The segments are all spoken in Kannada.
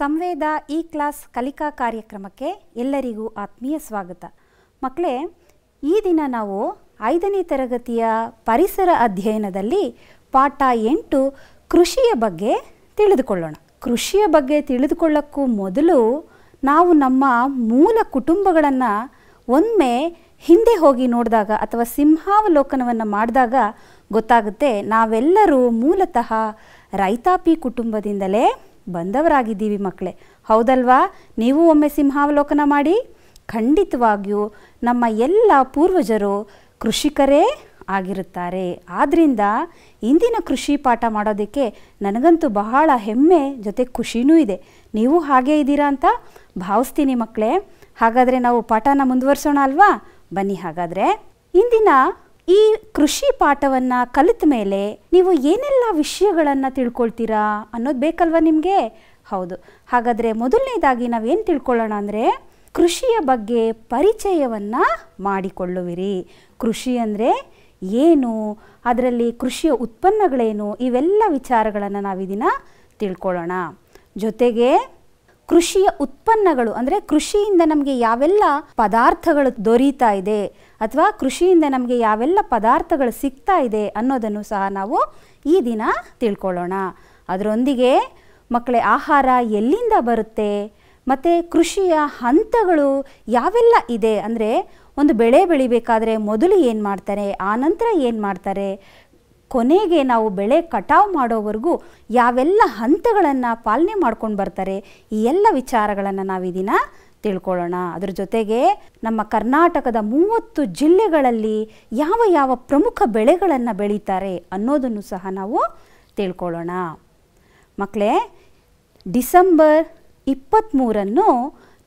ಸಂವೇದ ಈ ಕ್ಲಾಸ್ ಕಲಿಕಾ ಕಾರ್ಯಕ್ರಮಕ್ಕೆ ಎಲ್ಲರಿಗೂ ಆತ್ಮೀಯ ಸ್ವಾಗತ ಮಕ್ಕಳೇ ಈ ದಿನ ನಾವು ಐದನೇ ತರಗತಿಯ ಪರಿಸರ ಅಧ್ಯಯನದಲ್ಲಿ ಪಾಠ ಎಂಟು ಕೃಷಿಯ ಬಗ್ಗೆ ತಿಳಿದುಕೊಳ್ಳೋಣ ಕೃಷಿಯ ಬಗ್ಗೆ ತಿಳಿದುಕೊಳ್ಳೋಕ್ಕೂ ಮೊದಲು ನಾವು ನಮ್ಮ ಮೂಲ ಕುಟುಂಬಗಳನ್ನು ಒಮ್ಮೆ ಹಿಂದೆ ಹೋಗಿ ನೋಡಿದಾಗ ಅಥವಾ ಸಿಂಹಾವಲೋಕನವನ್ನು ಮಾಡಿದಾಗ ಗೊತ್ತಾಗುತ್ತೆ ನಾವೆಲ್ಲರೂ ಮೂಲತಃ ರೈತಾಪಿ ಕುಟುಂಬದಿಂದಲೇ ಬಂದವರಾಗಿದ್ದೀವಿ ಮಕ್ಕಳೇ ಹೌದಲ್ವಾ ನೀವು ಒಮ್ಮೆ ಸಿಂಹಾವಲೋಕನ ಮಾಡಿ ಖಂಡಿತವಾಗಿಯೂ ನಮ್ಮ ಎಲ್ಲ ಪೂರ್ವಜರು ಕೃಷಿಕರೇ ಆಗಿರುತ್ತಾರೆ ಆದ್ದರಿಂದ ಇಂದಿನ ಕೃಷಿ ಪಾಠ ಮಾಡೋದಕ್ಕೆ ನನಗಂತೂ ಬಹಳ ಹೆಮ್ಮೆ ಜೊತೆ ಖುಷಿನೂ ಇದೆ ನೀವು ಹಾಗೇ ಇದ್ದೀರಾ ಅಂತ ಭಾವಿಸ್ತೀನಿ ಮಕ್ಕಳೇ ಹಾಗಾದರೆ ನಾವು ಪಾಠನ ಮುಂದುವರಿಸೋಣ ಅಲ್ವಾ ಬನ್ನಿ ಹಾಗಾದರೆ ಇಂದಿನ ಈ ಕೃಷಿ ಪಾಠವನ್ನು ಕಲಿತ ಮೇಲೆ ನೀವು ಏನೆಲ್ಲ ವಿಷಯಗಳನ್ನು ತಿಳ್ಕೊಳ್ತೀರಾ ಅನ್ನೋದು ಬೇಕಲ್ವಾ ನಿಮಗೆ ಹೌದು ಹಾಗಾದರೆ ಮೊದಲನೇದಾಗಿ ನಾವೇನು ತಿಳ್ಕೊಳ್ಳೋಣ ಅಂದರೆ ಕೃಷಿಯ ಬಗ್ಗೆ ಪರಿಚಯವನ್ನು ಮಾಡಿಕೊಳ್ಳುವಿರಿ ಕೃಷಿ ಅಂದರೆ ಏನು ಅದರಲ್ಲಿ ಕೃಷಿಯ ಉತ್ಪನ್ನಗಳೇನು ಇವೆಲ್ಲ ವಿಚಾರಗಳನ್ನು ನಾವಿದಿನ ತಿಳ್ಕೊಳ್ಳೋಣ ಜೊತೆಗೆ ಕೃಷಿಯ ಉತ್ಪನ್ನಗಳು ಅಂದರೆ ಕೃಷಿಯಿಂದ ನಮಗೆ ಯಾವೆಲ್ಲ ಪದಾರ್ಥಗಳು ದೊರೀತಾ ಇದೆ ಅಥವಾ ಕೃಷಿಯಿಂದ ನಮಗೆ ಯಾವೆಲ್ಲ ಪದಾರ್ಥಗಳು ಸಿಗ್ತಾ ಇದೆ ಅನ್ನೋದನ್ನು ಸಹ ನಾವು ಈ ದಿನ ತಿಳ್ಕೊಳ್ಳೋಣ ಅದರೊಂದಿಗೆ ಮಕ್ಕಳೇ ಆಹಾರ ಎಲ್ಲಿಂದ ಬರುತ್ತೆ ಮತ್ತು ಕೃಷಿಯ ಹಂತಗಳು ಯಾವೆಲ್ಲ ಇದೆ ಅಂದರೆ ಒಂದು ಬೆಳೆ ಬೆಳಿಬೇಕಾದ್ರೆ ಮೊದಲು ಏನು ಮಾಡ್ತಾರೆ ಆನಂತರ ಏನು ಮಾಡ್ತಾರೆ ಕೊನೆಗೆ ನಾವು ಬೆಳೆ ಕಟಾವು ಮಾಡೋವರೆಗೂ ಯಾವೆಲ್ಲ ಹಂತಗಳನ್ನು ಪಾಲನೆ ಮಾಡ್ಕೊಂಡು ಬರ್ತಾರೆ ಈ ಎಲ್ಲ ವಿಚಾರಗಳನ್ನು ನಾವು ಇದನ್ನು ತಿಳ್ಕೊಳ್ಳೋಣ ಅದರ ಜೊತೆಗೆ ನಮ್ಮ ಕರ್ನಾಟಕದ ಮೂವತ್ತು ಜಿಲ್ಲೆಗಳಲ್ಲಿ ಯಾವ ಯಾವ ಪ್ರಮುಖ ಬೆಳೆಗಳನ್ನು ಬೆಳೀತಾರೆ ಅನ್ನೋದನ್ನು ಸಹ ನಾವು ತಿಳ್ಕೊಳ್ಳೋಣ ಮಕ್ಕಳೇ ಡಿಸೆಂಬರ್ ಇಪ್ಪತ್ತ್ಮೂರನ್ನು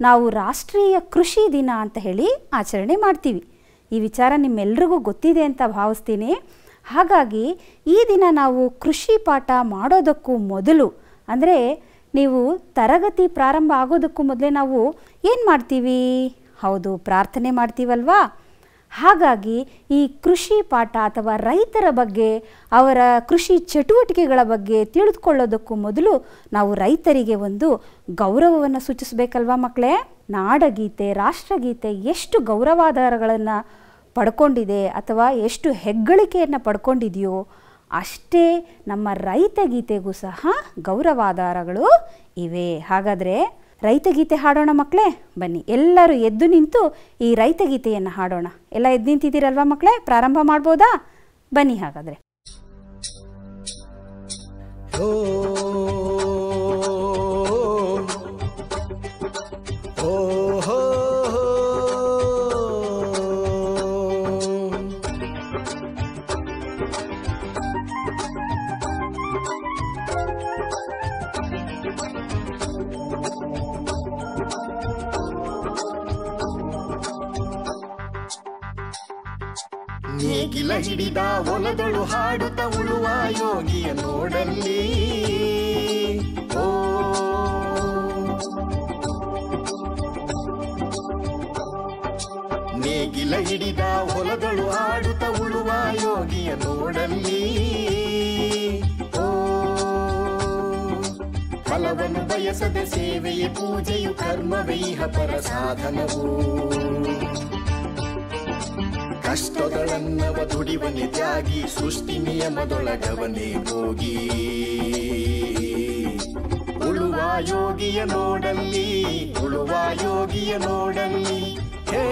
ನಾವು ರಾಷ್ಟ್ರೀಯ ಕೃಷಿ ದಿನ ಅಂತ ಹೇಳಿ ಆಚರಣೆ ಮಾಡ್ತೀವಿ ಈ ವಿಚಾರ ನಿಮ್ಮೆಲ್ರಿಗೂ ಗೊತ್ತಿದೆ ಅಂತ ಭಾವಿಸ್ತೀನಿ ಹಾಗಾಗಿ ಈ ದಿನ ನಾವು ಕೃಷಿ ಪಾಠ ಮಾಡೋದಕ್ಕೂ ಮೊದಲು ಅಂದರೆ ನೀವು ತರಗತಿ ಪ್ರಾರಂಭ ಆಗೋದಕ್ಕೂ ಮೊದಲೇ ನಾವು ಏನು ಮಾಡ್ತೀವಿ ಹೌದು ಪ್ರಾರ್ಥನೆ ಮಾಡ್ತೀವಲ್ವಾ ಹಾಗಾಗಿ ಈ ಕೃಷಿ ಪಾಠ ಅಥವಾ ರೈತರ ಬಗ್ಗೆ ಅವರ ಕೃಷಿ ಚಟುವಟಿಕೆಗಳ ಬಗ್ಗೆ ತಿಳಿದುಕೊಳ್ಳೋದಕ್ಕೂ ಮೊದಲು ನಾವು ರೈತರಿಗೆ ಒಂದು ಗೌರವವನ್ನು ಸೂಚಿಸಬೇಕಲ್ವಾ ಮಕ್ಕಳೇ ನಾಡಗೀತೆ ರಾಷ್ಟ್ರಗೀತೆ ಎಷ್ಟು ಗೌರವಾಧಾರಗಳನ್ನು ಪಡ್ಕೊಂಡಿದೆ ಅಥವಾ ಎಷ್ಟು ಹೆಗ್ಗಳಿಕೆಯನ್ನು ಪಡ್ಕೊಂಡಿದೆಯೋ ಅಷ್ಟೇ ನಮ್ಮ ರೈತ ಗೀತೆಗೂ ಸಹ ಗೌರವಾಧಾರಗಳು ಇವೆ ಹಾಗಾದರೆ ಗೀತೆ ಹಾಡೋಣ ಮಕ್ಕಳೇ ಬನ್ನಿ ಎಲ್ಲರೂ ಎದ್ದು ನಿಂತು ಈ ರೈತ ಗೀತೆಯನ್ನು ಹಾಡೋಣ ಎಲ್ಲ ಎದ್ದು ನಿಂತಿದ್ದೀರಲ್ವಾ ಮಕ್ಕಳೇ ಪ್ರಾರಂಭ ಮಾಡ್ಬೋದಾ ಬನ್ನಿ ಹಾಗಾದರೆ ಓ ಹಿಡಿದ ಒಲದಳು ಹಾಡುತ್ತ ಉಳುವ ಯೋಗಿಯ ನೋಡಲ್ಲಿ ಓ ನೇಗಿಲ ಹಿಡಿದ ಹೊಲದಳು ಹಾಡುತ್ತ ಉಳುವ ಯೋಗಿಯ ನೋಡಲ್ಲಿ ಫಲವನ್ನು ಬಯಸದ ಸೇವೆಯ ಪೂಜೆಯು ಕರ್ಮವೈಹ ಪರ ಸಾಧನವು ಅಷ್ಟೊದಳನ್ನವ ದುಡಿವನೆ ತ್ಯಾಗಿ ಸೃಷ್ಟಿ ನಿಯಮದೊಳಗವನೇ ಹೋಗಿ ಉಳುವ ಯೋಗಿಯ ನೋಡಲ್ಲಿ ಉಳುವ ಯೋಗಿಯ ನೋಡಲ್ಲಿ ಹೇ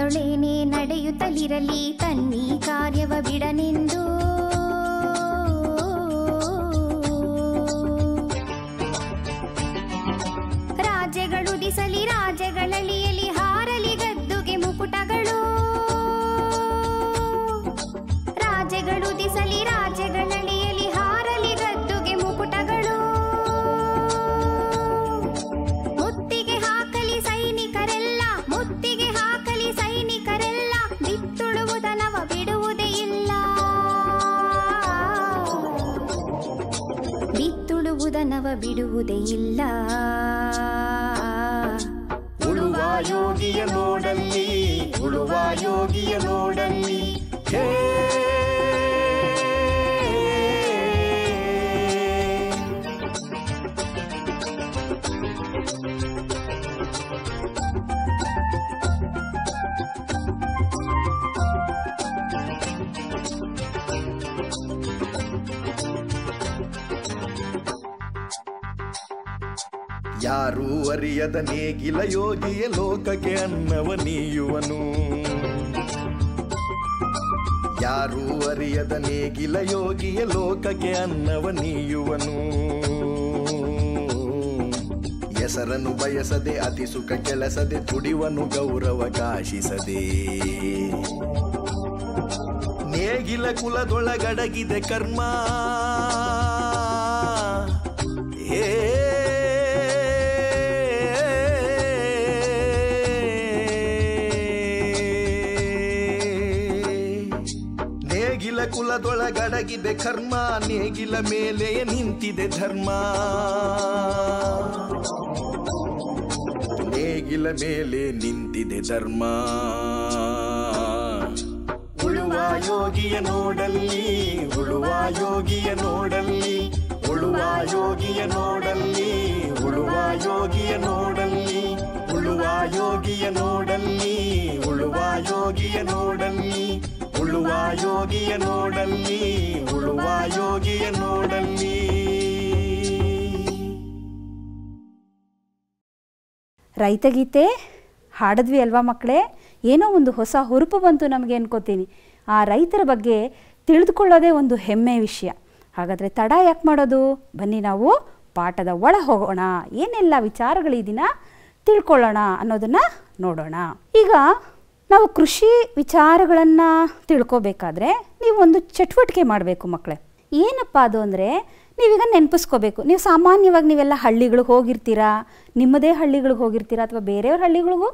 ಅದೊಳೇನೆ ನಡೆಯುತ್ತಲಿರಲಿ ತನ್ನಿ ಕಾರ್ಯವ ಬಿಡನೆಂದೂ ಬಿಡುವುದೇ ಇಲ್ಲ ಯಾರು ಅರಿಯದ ನೇಗಿಲ ಯೋಗಿಯ ಲೋಕಕ್ಕೆ ಅನ್ನವ ನೀಯುವನು ಯಾರು ಅರಿಯದ ನೇಗಿಲ ಯೋಗಿಯ ಲೋಕಕ್ಕೆ ಅನ್ನವ ನೀಯುವನು ಹೆಸರನ್ನು ಬಯಸದೆ ಅತಿ ಸುಖ ಕೆಲಸದೆ ತುಡಿವನು ಗೌರವ ಕಾಶಿಸದೆ ನೇಗಿಲ ಕುಲದೊಳಗಡಗಿದೆ ಕರ್ಮ ನೇಗಿಲ ಕುಲದೊಳಗಡಗಿದೆ ಕರ್ಮ ನೇಗಿಲ ಮೇಲೆ ನಿಂತಿದೆ ಧರ್ಮ ನೇಗಿಲ ಮೇಲೆ ನಿಂತಿದೆ ಧರ್ಮ ಉಳುವ ಯೋಗಿಯ ನೋಡಲ್ಲಿ ಉಳುವ ಯೋಗಿಯ ನೋಡಲ್ಲಿ ಉಳುವ ಯೋಗಿಯ ನೋಡಲ್ಲಿ ಉಳುವ ಯೋಗಿಯ ನೋಡಲ್ಲಿ ಉಳುವ ಯೋಗಿಯ ನೋಡಲ್ಲಿ ಉಳುವ ಯೋಗಿಯ ನೋಡಲ್ಲಿ ನೋಡಲ್ಲಿ ರೈತಗೀತೆ ಹಾಡಿದ್ವಿ ಅಲ್ವಾ ಮಕ್ಕಳೇ ಏನೋ ಒಂದು ಹೊಸ ಹುರುಪು ಬಂತು ನಮಗೆ ಅನ್ಕೋತೀನಿ ಆ ರೈತರ ಬಗ್ಗೆ ತಿಳಿದುಕೊಳ್ಳೋದೇ ಒಂದು ಹೆಮ್ಮೆ ವಿಷಯ ಹಾಗಾದರೆ ತಡ ಯಾಕೆ ಮಾಡೋದು ಬನ್ನಿ ನಾವು ಪಾಠದ ಒಳ ಹೋಗೋಣ ಏನೆಲ್ಲ ವಿಚಾರಗಳು ತಿಳ್ಕೊಳ್ಳೋಣ ಅನ್ನೋದನ್ನು ನೋಡೋಣ ಈಗ ನಾವು ಕೃಷಿ ವಿಚಾರಗಳನ್ನು ತಿಳ್ಕೋಬೇಕಾದ್ರೆ ನೀವು ಒಂದು ಚಟುವಟಿಕೆ ಮಾಡಬೇಕು ಮಕ್ಕಳೇ ಏನಪ್ಪ ಅದು ಅಂದರೆ ನೀವೀಗ ನೆನಪಿಸ್ಕೋಬೇಕು ನೀವು ಸಾಮಾನ್ಯವಾಗಿ ನೀವೆಲ್ಲ ಹಳ್ಳಿಗಳಿಗೆ ಹೋಗಿರ್ತೀರಾ ನಿಮ್ಮದೇ ಹಳ್ಳಿಗಳಿಗೆ ಹೋಗಿರ್ತೀರಾ ಅಥವಾ ಬೇರೆಯವ್ರ ಹಳ್ಳಿಗಳಿಗೂ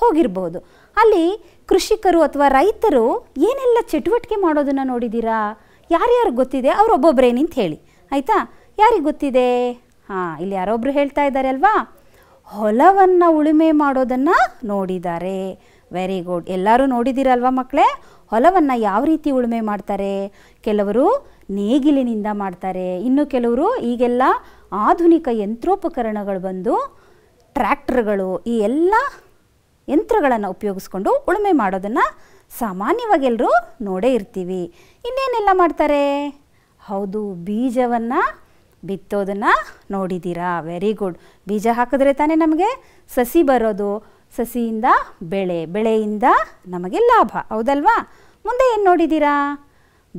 ಹೋಗಿರ್ಬೋದು ಅಲ್ಲಿ ಕೃಷಿಕರು ಅಥವಾ ರೈತರು ಏನೆಲ್ಲ ಚಟುವಟಿಕೆ ಮಾಡೋದನ್ನು ನೋಡಿದ್ದೀರಾ ಯಾರ್ಯಾರು ಗೊತ್ತಿದೆ ನಿಂತ ಹೇಳಿ ಆಯಿತಾ ಯಾರಿಗೆ ಗೊತ್ತಿದೆ ಹಾಂ ಇಲ್ಲಿ ಯಾರೊಬ್ಬರು ಹೇಳ್ತಾ ಇದ್ದಾರೆ ಅಲ್ವಾ ಹೊಲವನ್ನು ಉಳುಮೆ ಮಾಡೋದನ್ನು ನೋಡಿದ್ದಾರೆ ವೆರಿ ಗುಡ್ ಎಲ್ಲರೂ ನೋಡಿದ್ದೀರಲ್ವ ಮಕ್ಕಳೇ ಹೊಲವನ್ನು ಯಾವ ರೀತಿ ಉಳುಮೆ ಮಾಡ್ತಾರೆ ಕೆಲವರು ನೇಗಿಲಿನಿಂದ ಮಾಡ್ತಾರೆ ಇನ್ನು ಕೆಲವರು ಈಗೆಲ್ಲ ಆಧುನಿಕ ಯಂತ್ರೋಪಕರಣಗಳು ಬಂದು ಟ್ರ್ಯಾಕ್ಟರ್ಗಳು ಈ ಎಲ್ಲ ಯಂತ್ರಗಳನ್ನು ಉಪಯೋಗಿಸ್ಕೊಂಡು ಉಳುಮೆ ಮಾಡೋದನ್ನು ಸಾಮಾನ್ಯವಾಗಿ ಎಲ್ಲರೂ ನೋಡೇ ಇರ್ತೀವಿ ಇನ್ನೇನೆಲ್ಲ ಮಾಡ್ತಾರೆ ಹೌದು ಬೀಜವನ್ನು ಬಿತ್ತೋದನ್ನು ನೋಡಿದ್ದೀರಾ ವೆರಿ ಗುಡ್ ಬೀಜ ಹಾಕಿದ್ರೆ ತಾನೇ ನಮಗೆ ಸಸಿ ಬರೋದು ಸಸಿಯಿಂದ ಬೆಳೆ ಬೆಳೆಯಿಂದ ನಮಗೆ ಲಾಭ ಹೌದಲ್ವಾ ಮುಂದೆ ಏನು ನೋಡಿದ್ದೀರಾ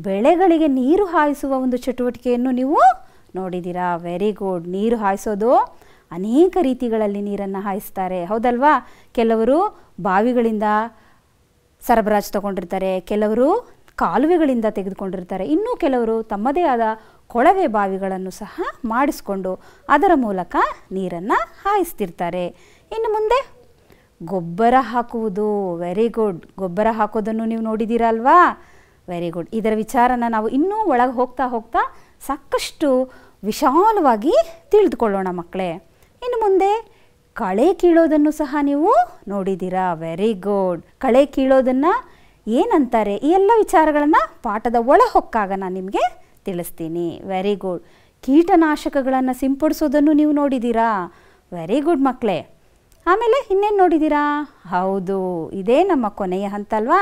ಬೆಳೆಗಳಿಗೆ ನೀರು ಹಾಯಿಸುವ ಒಂದು ಚಟುವಟಿಕೆಯನ್ನು ನೀವು ನೋಡಿದ್ದೀರಾ ವೆರಿ ಗುಡ್ ನೀರು ಹಾಯಿಸೋದು ಅನೇಕ ರೀತಿಗಳಲ್ಲಿ ನೀರನ್ನು ಹಾಯಿಸ್ತಾರೆ ಹೌದಲ್ವಾ ಕೆಲವರು ಬಾವಿಗಳಿಂದ ಸರಬರಾಜು ತಗೊಂಡಿರ್ತಾರೆ ಕೆಲವರು ಕಾಲುವೆಗಳಿಂದ ತೆಗೆದುಕೊಂಡಿರ್ತಾರೆ ಇನ್ನೂ ಕೆಲವರು ತಮ್ಮದೇ ಆದ ಕೊಳವೆ ಬಾವಿಗಳನ್ನು ಸಹ ಮಾಡಿಸಿಕೊಂಡು ಅದರ ಮೂಲಕ ನೀರನ್ನು ಹಾಯಿಸ್ತಿರ್ತಾರೆ ಇನ್ನು ಮುಂದೆ ಗೊಬ್ಬರ ಹಾಕುವುದು ವೆರಿ ಗುಡ್ ಗೊಬ್ಬರ ಹಾಕೋದನ್ನು ನೀವು ನೋಡಿದ್ದೀರಲ್ವಾ ವೆರಿ ಗುಡ್ ಇದರ ವಿಚಾರನ ನಾವು ಇನ್ನೂ ಒಳಗೆ ಹೋಗ್ತಾ ಹೋಗ್ತಾ ಸಾಕಷ್ಟು ವಿಶಾಲವಾಗಿ ತಿಳಿದುಕೊಳ್ಳೋಣ ಮಕ್ಕಳೇ ಇನ್ನು ಮುಂದೆ ಕಳೆ ಕೀಳೋದನ್ನು ಸಹ ನೀವು ನೋಡಿದ್ದೀರಾ ವೆರಿ ಗುಡ್ ಕಳೆ ಕೀಳೋದನ್ನು ಏನಂತಾರೆ ಈ ಎಲ್ಲ ವಿಚಾರಗಳನ್ನು ಪಾಠದ ಒಳಹೊಕ್ಕಾಗ ನಾನು ನಿಮಗೆ ತಿಳಿಸ್ತೀನಿ ವೆರಿ ಗುಡ್ ಕೀಟನಾಶಕಗಳನ್ನು ಸಿಂಪಡಿಸೋದನ್ನು ನೀವು ನೋಡಿದ್ದೀರಾ ವೆರಿ ಗುಡ್ ಮಕ್ಕಳೇ ಆಮೇಲೆ ಇನ್ನೇನು ನೋಡಿದ್ದೀರಾ ಹೌದು ಇದೇ ನಮ್ಮ ಕೊನೆಯ ಹಂತ ಅಲ್ವಾ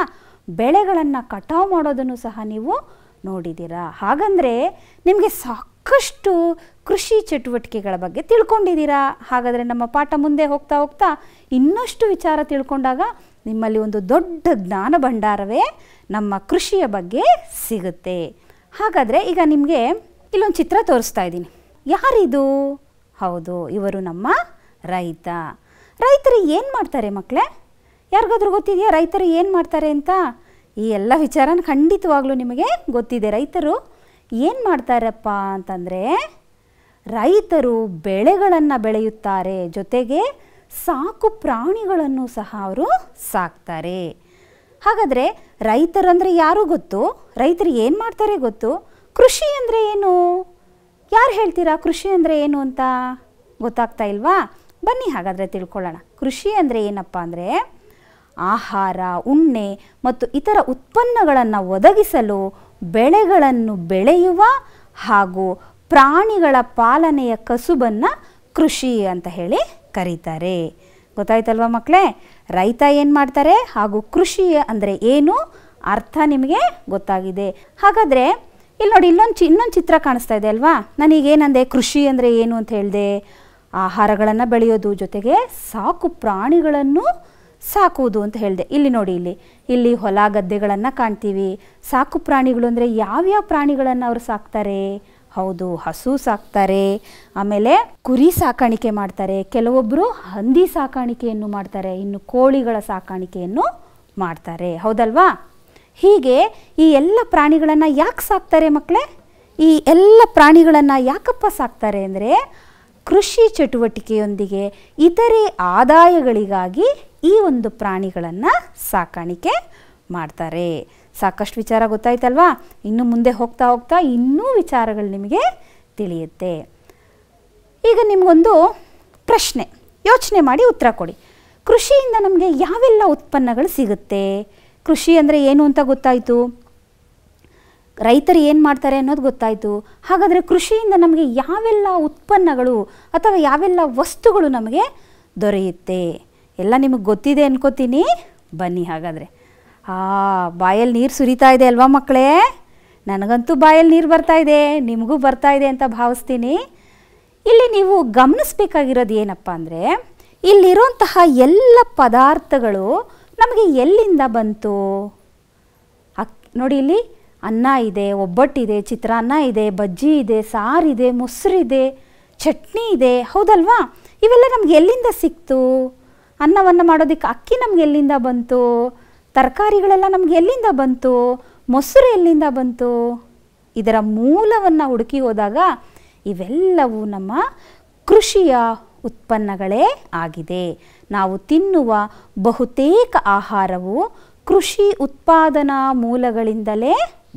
ಬೆಳೆಗಳನ್ನು ಕಟಾವು ಮಾಡೋದನ್ನು ಸಹ ನೀವು ನೋಡಿದ್ದೀರಾ ಹಾಗಂದರೆ ನಿಮಗೆ ಸಾಕಷ್ಟು ಕೃಷಿ ಚಟುವಟಿಕೆಗಳ ಬಗ್ಗೆ ತಿಳ್ಕೊಂಡಿದ್ದೀರಾ ಹಾಗಾದರೆ ನಮ್ಮ ಪಾಠ ಮುಂದೆ ಹೋಗ್ತಾ ಹೋಗ್ತಾ ಇನ್ನಷ್ಟು ವಿಚಾರ ತಿಳ್ಕೊಂಡಾಗ ನಿಮ್ಮಲ್ಲಿ ಒಂದು ದೊಡ್ಡ ಜ್ಞಾನ ಭಂಡಾರವೇ ನಮ್ಮ ಕೃಷಿಯ ಬಗ್ಗೆ ಸಿಗುತ್ತೆ ಹಾಗಾದರೆ ಈಗ ನಿಮಗೆ ಇಲ್ಲೊಂದು ಚಿತ್ರ ತೋರಿಸ್ತಾ ಇದ್ದೀನಿ ಯಾರಿದು ಹೌದು ಇವರು ನಮ್ಮ ರೈತ ರೈತರು ಏನು ಮಾಡ್ತಾರೆ ಮಕ್ಕಳೇ ಯಾರಿಗಾದ್ರೂ ಗೊತ್ತಿದೆಯಾ ರೈತರು ಏನು ಮಾಡ್ತಾರೆ ಅಂತ ಈ ಎಲ್ಲ ವಿಚಾರ ಖಂಡಿತವಾಗ್ಲೂ ನಿಮಗೆ ಗೊತ್ತಿದೆ ರೈತರು ಏನು ಮಾಡ್ತಾರಪ್ಪ ಅಂತಂದರೆ ರೈತರು ಬೆಳೆಗಳನ್ನು ಬೆಳೆಯುತ್ತಾರೆ ಜೊತೆಗೆ ಸಾಕು ಪ್ರಾಣಿಗಳನ್ನು ಸಹ ಅವರು ಸಾಕ್ತಾರೆ ಹಾಗಾದರೆ ರೈತರು ಅಂದರೆ ಯಾರು ಗೊತ್ತು ರೈತರು ಏನು ಮಾಡ್ತಾರೆ ಗೊತ್ತು ಕೃಷಿ ಅಂದರೆ ಏನು ಯಾರು ಹೇಳ್ತೀರಾ ಕೃಷಿ ಅಂದರೆ ಏನು ಅಂತ ಗೊತ್ತಾಗ್ತಾ ಇಲ್ವಾ ಬನ್ನಿ ಹಾಗಾದರೆ ತಿಳ್ಕೊಳ್ಳೋಣ ಕೃಷಿ ಅಂದರೆ ಏನಪ್ಪ ಅಂದರೆ ಆಹಾರ ಉಣ್ಣೆ ಮತ್ತು ಇತರ ಉತ್ಪನ್ನಗಳನ್ನು ಒದಗಿಸಲು ಬೆಳೆಗಳನ್ನು ಬೆಳೆಯುವ ಹಾಗೂ ಪ್ರಾಣಿಗಳ ಪಾಲನೆಯ ಕಸುಬನ್ನು ಕೃಷಿ ಅಂತ ಹೇಳಿ ಕರೀತಾರೆ ಗೊತ್ತಾಯ್ತಲ್ವ ಮಕ್ಕಳೇ ರೈತ ಏನು ಮಾಡ್ತಾರೆ ಹಾಗೂ ಕೃಷಿ ಅಂದರೆ ಏನು ಅರ್ಥ ನಿಮಗೆ ಗೊತ್ತಾಗಿದೆ ಹಾಗಾದರೆ ಇಲ್ಲಿ ನೋಡಿ ಇಲ್ಲೊಂದು ಇನ್ನೊಂದು ಚಿತ್ರ ಕಾಣಿಸ್ತಾ ಇದೆ ಅಲ್ವಾ ನಾನೀಗೇನಂದೆ ಕೃಷಿ ಅಂದರೆ ಏನು ಅಂತ ಹೇಳಿದೆ ಆಹಾರಗಳನ್ನು ಬೆಳೆಯೋದು ಜೊತೆಗೆ ಸಾಕು ಪ್ರಾಣಿಗಳನ್ನು ಸಾಕುವುದು ಅಂತ ಹೇಳಿದೆ ಇಲ್ಲಿ ನೋಡಿ ಇಲ್ಲಿ ಇಲ್ಲಿ ಹೊಲ ಗದ್ದೆಗಳನ್ನು ಕಾಣ್ತೀವಿ ಸಾಕು ಪ್ರಾಣಿಗಳು ಅಂದರೆ ಯಾವ್ಯಾವ ಪ್ರಾಣಿಗಳನ್ನು ಅವರು ಸಾಕ್ತಾರೆ ಹೌದು ಹಸು ಸಾಕ್ತಾರೆ ಆಮೇಲೆ ಕುರಿ ಸಾಕಾಣಿಕೆ ಮಾಡ್ತಾರೆ ಕೆಲವೊಬ್ಬರು ಹಂದಿ ಸಾಕಾಣಿಕೆಯನ್ನು ಮಾಡ್ತಾರೆ ಇನ್ನು ಕೋಳಿಗಳ ಸಾಕಾಣಿಕೆಯನ್ನು ಮಾಡ್ತಾರೆ ಹೌದಲ್ವಾ ಹೀಗೆ ಈ ಎಲ್ಲ ಪ್ರಾಣಿಗಳನ್ನು ಯಾಕೆ ಸಾಕ್ತಾರೆ ಮಕ್ಕಳೇ ಈ ಎಲ್ಲ ಪ್ರಾಣಿಗಳನ್ನು ಯಾಕಪ್ಪ ಸಾಕ್ತಾರೆ ಅಂದರೆ ಕೃಷಿ ಚಟುವಟಿಕೆಯೊಂದಿಗೆ ಇತರೆ ಆದಾಯಗಳಿಗಾಗಿ ಈ ಒಂದು ಪ್ರಾಣಿಗಳನ್ನು ಸಾಕಾಣಿಕೆ ಮಾಡ್ತಾರೆ ಸಾಕಷ್ಟು ವಿಚಾರ ಗೊತ್ತಾಯ್ತಲ್ವಾ ಇನ್ನು ಮುಂದೆ ಹೋಗ್ತಾ ಹೋಗ್ತಾ ಇನ್ನೂ ವಿಚಾರಗಳು ನಿಮಗೆ ತಿಳಿಯುತ್ತೆ ಈಗ ನಿಮಗೊಂದು ಪ್ರಶ್ನೆ ಯೋಚನೆ ಮಾಡಿ ಉತ್ತರ ಕೊಡಿ ಕೃಷಿಯಿಂದ ನಮಗೆ ಯಾವೆಲ್ಲ ಉತ್ಪನ್ನಗಳು ಸಿಗುತ್ತೆ ಕೃಷಿ ಅಂದರೆ ಏನು ಅಂತ ಗೊತ್ತಾಯಿತು ರೈತರು ಏನು ಮಾಡ್ತಾರೆ ಅನ್ನೋದು ಗೊತ್ತಾಯಿತು ಹಾಗಾದರೆ ಕೃಷಿಯಿಂದ ನಮಗೆ ಯಾವೆಲ್ಲ ಉತ್ಪನ್ನಗಳು ಅಥವಾ ಯಾವೆಲ್ಲ ವಸ್ತುಗಳು ನಮಗೆ ದೊರೆಯುತ್ತೆ ಎಲ್ಲ ನಿಮಗೆ ಗೊತ್ತಿದೆ ಅನ್ಕೋತೀನಿ ಬನ್ನಿ ಹಾಗಾದರೆ ಆ ಬಾಯಲ್ಲಿ ನೀರು ಸುರಿತಾ ಇದೆ ಅಲ್ವಾ ಮಕ್ಕಳೇ ನನಗಂತೂ ಬಾಯಲ್ಲಿ ನೀರು ಬರ್ತಾ ಇದೆ ನಿಮಗೂ ಬರ್ತಾ ಇದೆ ಅಂತ ಭಾವಿಸ್ತೀನಿ ಇಲ್ಲಿ ನೀವು ಗಮನಿಸಬೇಕಾಗಿರೋದು ಏನಪ್ಪ ಅಂದರೆ ಇಲ್ಲಿರುವಂತಹ ಎಲ್ಲ ಪದಾರ್ಥಗಳು ನಮಗೆ ಎಲ್ಲಿಂದ ಬಂತು ನೋಡಿ ಇಲ್ಲಿ ಅನ್ನ ಇದೆ ಒಬ್ಬಟ್ಟಿದೆ ಚಿತ್ರಾನ್ನ ಇದೆ ಬಜ್ಜಿ ಇದೆ ಸಾರಿದೆ ಮೊಸರಿದೆ ಚಟ್ನಿ ಇದೆ ಹೌದಲ್ವಾ ಇವೆಲ್ಲ ನಮ್ಗೆ ಎಲ್ಲಿಂದ ಸಿಕ್ತು ಅನ್ನವನ್ನು ಮಾಡೋದಕ್ಕೆ ಅಕ್ಕಿ ನಮ್ಗೆ ಎಲ್ಲಿಂದ ಬಂತು ತರಕಾರಿಗಳೆಲ್ಲ ನಮ್ಗೆ ಎಲ್ಲಿಂದ ಬಂತು ಮೊಸರು ಎಲ್ಲಿಂದ ಬಂತು ಇದರ ಮೂಲವನ್ನು ಹುಡುಕಿ ಹೋದಾಗ ಇವೆಲ್ಲವೂ ನಮ್ಮ ಕೃಷಿಯ ಉತ್ಪನ್ನಗಳೇ ಆಗಿದೆ ನಾವು ತಿನ್ನುವ ಬಹುತೇಕ ಆಹಾರವು ಕೃಷಿ ಉತ್ಪಾದನಾ ಮೂಲಗಳಿಂದಲೇ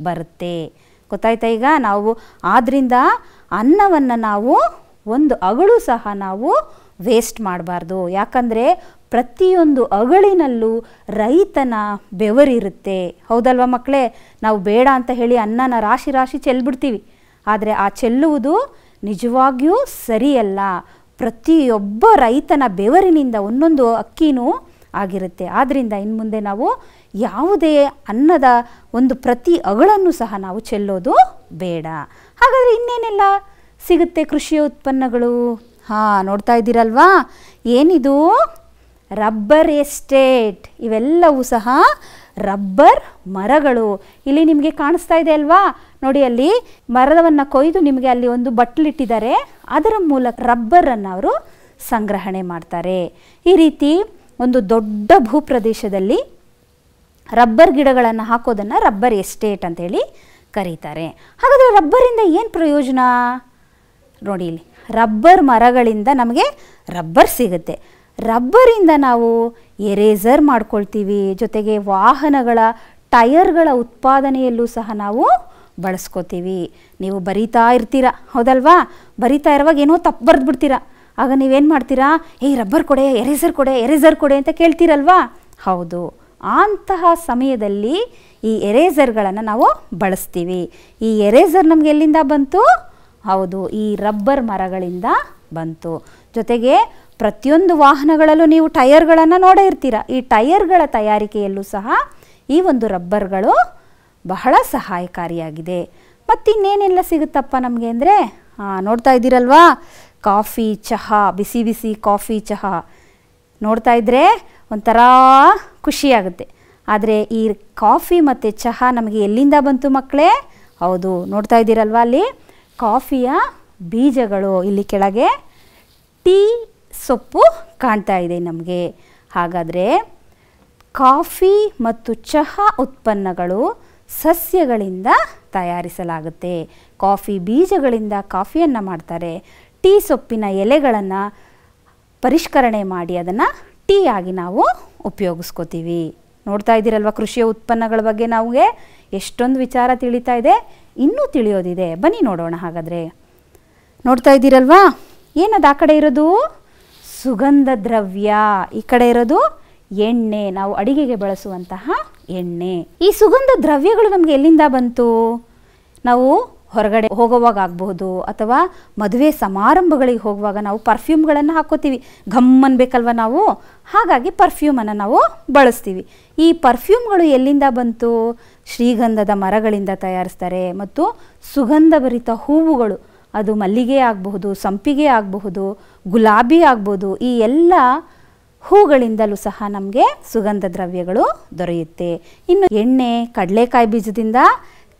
ಬರುತ್ತೆ ಗೊತ್ತಾಯ್ತಾ ಈಗ ನಾವು ಆದ್ರಿಂದ ಅನ್ನವನ್ನು ನಾವು ಒಂದು ಅಗಳು ಸಹ ನಾವು ವೇಸ್ಟ್ ಮಾಡಬಾರ್ದು ಯಾಕಂದರೆ ಪ್ರತಿಯೊಂದು ಅಗಳಿನಲ್ಲೂ ರೈತನ ಬೆವರಿರುತ್ತೆ ಹೌದಲ್ವ ಮಕ್ಕಳೇ ನಾವು ಬೇಡ ಅಂತ ಹೇಳಿ ಅನ್ನನ ರಾಶಿ ರಾಶಿ ಚೆಲ್ಬಿಡ್ತೀವಿ ಆದರೆ ಆ ಚೆಲ್ಲುವುದು ನಿಜವಾಗಿಯೂ ಸರಿಯಲ್ಲ ಪ್ರತಿಯೊಬ್ಬ ರೈತನ ಬೆವರಿನಿಂದ ಒಂದೊಂದು ಅಕ್ಕಿನೂ ಆಗಿರುತ್ತೆ ಆದ್ದರಿಂದ ಇನ್ನು ಮುಂದೆ ನಾವು ಯಾವುದೇ ಅನ್ನದ ಒಂದು ಪ್ರತಿ ಅಗಳನ್ನು ಸಹ ನಾವು ಚೆಲ್ಲೋದು ಬೇಡ ಹಾಗಾದರೆ ಇನ್ನೇನೆಲ್ಲ ಸಿಗುತ್ತೆ ಕೃಷಿಯ ಉತ್ಪನ್ನಗಳು ಹಾಂ ನೋಡ್ತಾ ಇದ್ದೀರಲ್ವಾ ಏನಿದು ರಬ್ಬರ್ ಎಸ್ಟೇಟ್ ಇವೆಲ್ಲವೂ ಸಹ ರಬ್ಬರ್ ಮರಗಳು ಇಲ್ಲಿ ನಿಮಗೆ ಕಾಣಿಸ್ತಾ ಇದೆ ಅಲ್ವಾ ನೋಡಿ ಅಲ್ಲಿ ಮರವನ್ನು ಕೊಯ್ದು ನಿಮಗೆ ಅಲ್ಲಿ ಒಂದು ಬಟ್ಟಲಿಟ್ಟಿದ್ದಾರೆ ಅದರ ಮೂಲಕ ರಬ್ಬರನ್ನು ಅವರು ಸಂಗ್ರಹಣೆ ಮಾಡ್ತಾರೆ ಈ ರೀತಿ ಒಂದು ದೊಡ್ಡ ಭೂಪ್ರದೇಶದಲ್ಲಿ ರಬ್ಬರ್ ಗಿಡಗಳನ್ನು ಹಾಕೋದನ್ನು ರಬ್ಬರ್ ಎಸ್ಟೇಟ್ ಅಂತೇಳಿ ಕರೀತಾರೆ ಹಾಗಾದರೆ ರಬ್ಬರಿಂದ ಏನು ಪ್ರಯೋಜನ ನೋಡಿ ಇಲ್ಲಿ ರಬ್ಬರ್ ಮರಗಳಿಂದ ನಮಗೆ ರಬ್ಬರ್ ಸಿಗುತ್ತೆ ರಬ್ಬರಿಂದ ನಾವು ಎರೇಸರ್ ಮಾಡ್ಕೊಳ್ತೀವಿ ಜೊತೆಗೆ ವಾಹನಗಳ ಟಯರ್ಗಳ ಉತ್ಪಾದನೆಯಲ್ಲೂ ಸಹ ನಾವು ಬಳಸ್ಕೋತೀವಿ ನೀವು ಬರಿತಾ ಇರ್ತೀರ ಹೌದಲ್ವಾ ಬರಿತಾ ಇರುವಾಗ ಏನೋ ತಪ್ಪು ಬರೆದ್ಬಿಡ್ತೀರ ಆಗ ನೀವೇನು ಮಾಡ್ತೀರಾ ಏಯ್ ರಬ್ಬರ್ ಕೊಡೆ ಎರೇಸರ್ ಕೊಡೆ ಎರೇಸರ್ ಕೊಡೆ ಅಂತ ಕೇಳ್ತೀರಲ್ವಾ ಹೌದು ಅಂತಹ ಸಮಯದಲ್ಲಿ ಈ ಎರೇಸರ್ಗಳನ್ನು ನಾವು ಬಳಸ್ತೀವಿ ಈ ಎರೇಸರ್ ನಮ್ಗೆ ಎಲ್ಲಿಂದ ಬಂತು ಹೌದು ಈ ರಬ್ಬರ್ ಮರಗಳಿಂದ ಬಂತು ಜೊತೆಗೆ ಪ್ರತಿಯೊಂದು ವಾಹನಗಳಲ್ಲೂ ನೀವು ಟೈರ್ಗಳನ್ನು ನೋಡೇ ಇರ್ತೀರ ಈ ಟಯರ್ಗಳ ತಯಾರಿಕೆಯಲ್ಲೂ ಸಹ ಈ ಒಂದು ರಬ್ಬರ್ಗಳು ಬಹಳ ಸಹಾಯಕಾರಿಯಾಗಿದೆ ಮತ್ತಿನ್ನೇನೆಲ್ಲ ಸಿಗುತ್ತಪ್ಪ ನಮಗೆ ಅಂದರೆ ನೋಡ್ತಾ ಇದ್ದೀರಲ್ವಾ ಕಾಫಿ ಚಹಾ ಬಿಸಿ ಬಿಸಿ ಕಾಫಿ ಚಹಾ ನೋಡ್ತಾ ಇದ್ರೆ ಒಂಥರ ಖುಷಿಯಾಗುತ್ತೆ ಆದರೆ ಈ ಕಾಫಿ ಮತ್ತು ಚಹಾ ನಮಗೆ ಎಲ್ಲಿಂದ ಬಂತು ಮಕ್ಕಳೇ ಹೌದು ನೋಡ್ತಾ ಇದ್ದೀರಲ್ವ ಅಲ್ಲಿ ಕಾಫಿಯ ಬೀಜಗಳು ಇಲ್ಲಿ ಕೆಳಗೆ ಟೀ ಸೊಪ್ಪು ಕಾಣ್ತಾ ಇದೆ ನಮಗೆ ಹಾಗಾದರೆ ಕಾಫಿ ಮತ್ತು ಚಹಾ ಉತ್ಪನ್ನಗಳು ಸಸ್ಯಗಳಿಂದ ತಯಾರಿಸಲಾಗುತ್ತೆ ಕಾಫಿ ಬೀಜಗಳಿಂದ ಕಾಫಿಯನ್ನು ಮಾಡ್ತಾರೆ ಟೀ ಸೊಪ್ಪಿನ ಎಲೆಗಳನ್ನು ಪರಿಷ್ಕರಣೆ ಮಾಡಿ ಅದನ್ನು ಟೀ ಆಗಿ ನಾವು ಉಪಯೋಗಿಸ್ಕೋತೀವಿ ನೋಡ್ತಾ ಇದ್ದೀರಲ್ವ ಕೃಷಿಯ ಉತ್ಪನ್ನಗಳ ಬಗ್ಗೆ ನಮಗೆ ಎಷ್ಟೊಂದು ವಿಚಾರ ತಿಳಿತಾ ಇದೆ ಇನ್ನೂ ತಿಳಿಯೋದಿದೆ ಬನ್ನಿ ನೋಡೋಣ ಹಾಗಾದರೆ ನೋಡ್ತಾ ಇದ್ದೀರಲ್ವಾ ಏನದು ಆ ಕಡೆ ಇರೋದು ಸುಗಂಧ ದ್ರವ್ಯ ಈ ಕಡೆ ಇರೋದು ಎಣ್ಣೆ ನಾವು ಅಡಿಗೆಗೆ ಬಳಸುವಂತಹ ಎಣ್ಣೆ ಈ ಸುಗಂಧ ದ್ರವ್ಯಗಳು ನಮಗೆ ಎಲ್ಲಿಂದ ಬಂತು ನಾವು ಹೊರಗಡೆ ಹೋಗುವಾಗ ಆಗ್ಬಹುದು ಅಥವಾ ಮದುವೆ ಸಮಾರಂಭಗಳಿಗೆ ಹೋಗುವಾಗ ನಾವು ಪರ್ಫ್ಯೂಮ್ಗಳನ್ನು ಹಾಕೋತೀವಿ ಘಮ್ ಬೇಕಲ್ವ ನಾವು ಹಾಗಾಗಿ ಪರ್ಫ್ಯೂಮನ್ನು ನಾವು ಬಳಸ್ತೀವಿ ಈ ಪರ್ಫ್ಯೂಮ್ಗಳು ಎಲ್ಲಿಂದ ಬಂತು ಶ್ರೀಗಂಧದ ಮರಗಳಿಂದ ತಯಾರಿಸ್ತಾರೆ ಮತ್ತು ಸುಗಂಧಭರಿತ ಹೂವುಗಳು ಅದು ಮಲ್ಲಿಗೆ ಆಗಬಹುದು ಸಂಪಿಗೆ ಆಗಬಹುದು ಗುಲಾಬಿ ಆಗ್ಬೋದು ಈ ಎಲ್ಲ ಹೂಗಳಿಂದಲೂ ಸಹ ನಮಗೆ ಸುಗಂಧ ದ್ರವ್ಯಗಳು ದೊರೆಯುತ್ತೆ ಇನ್ನು ಎಣ್ಣೆ ಕಡಲೆಕಾಯಿ ಬೀಜದಿಂದ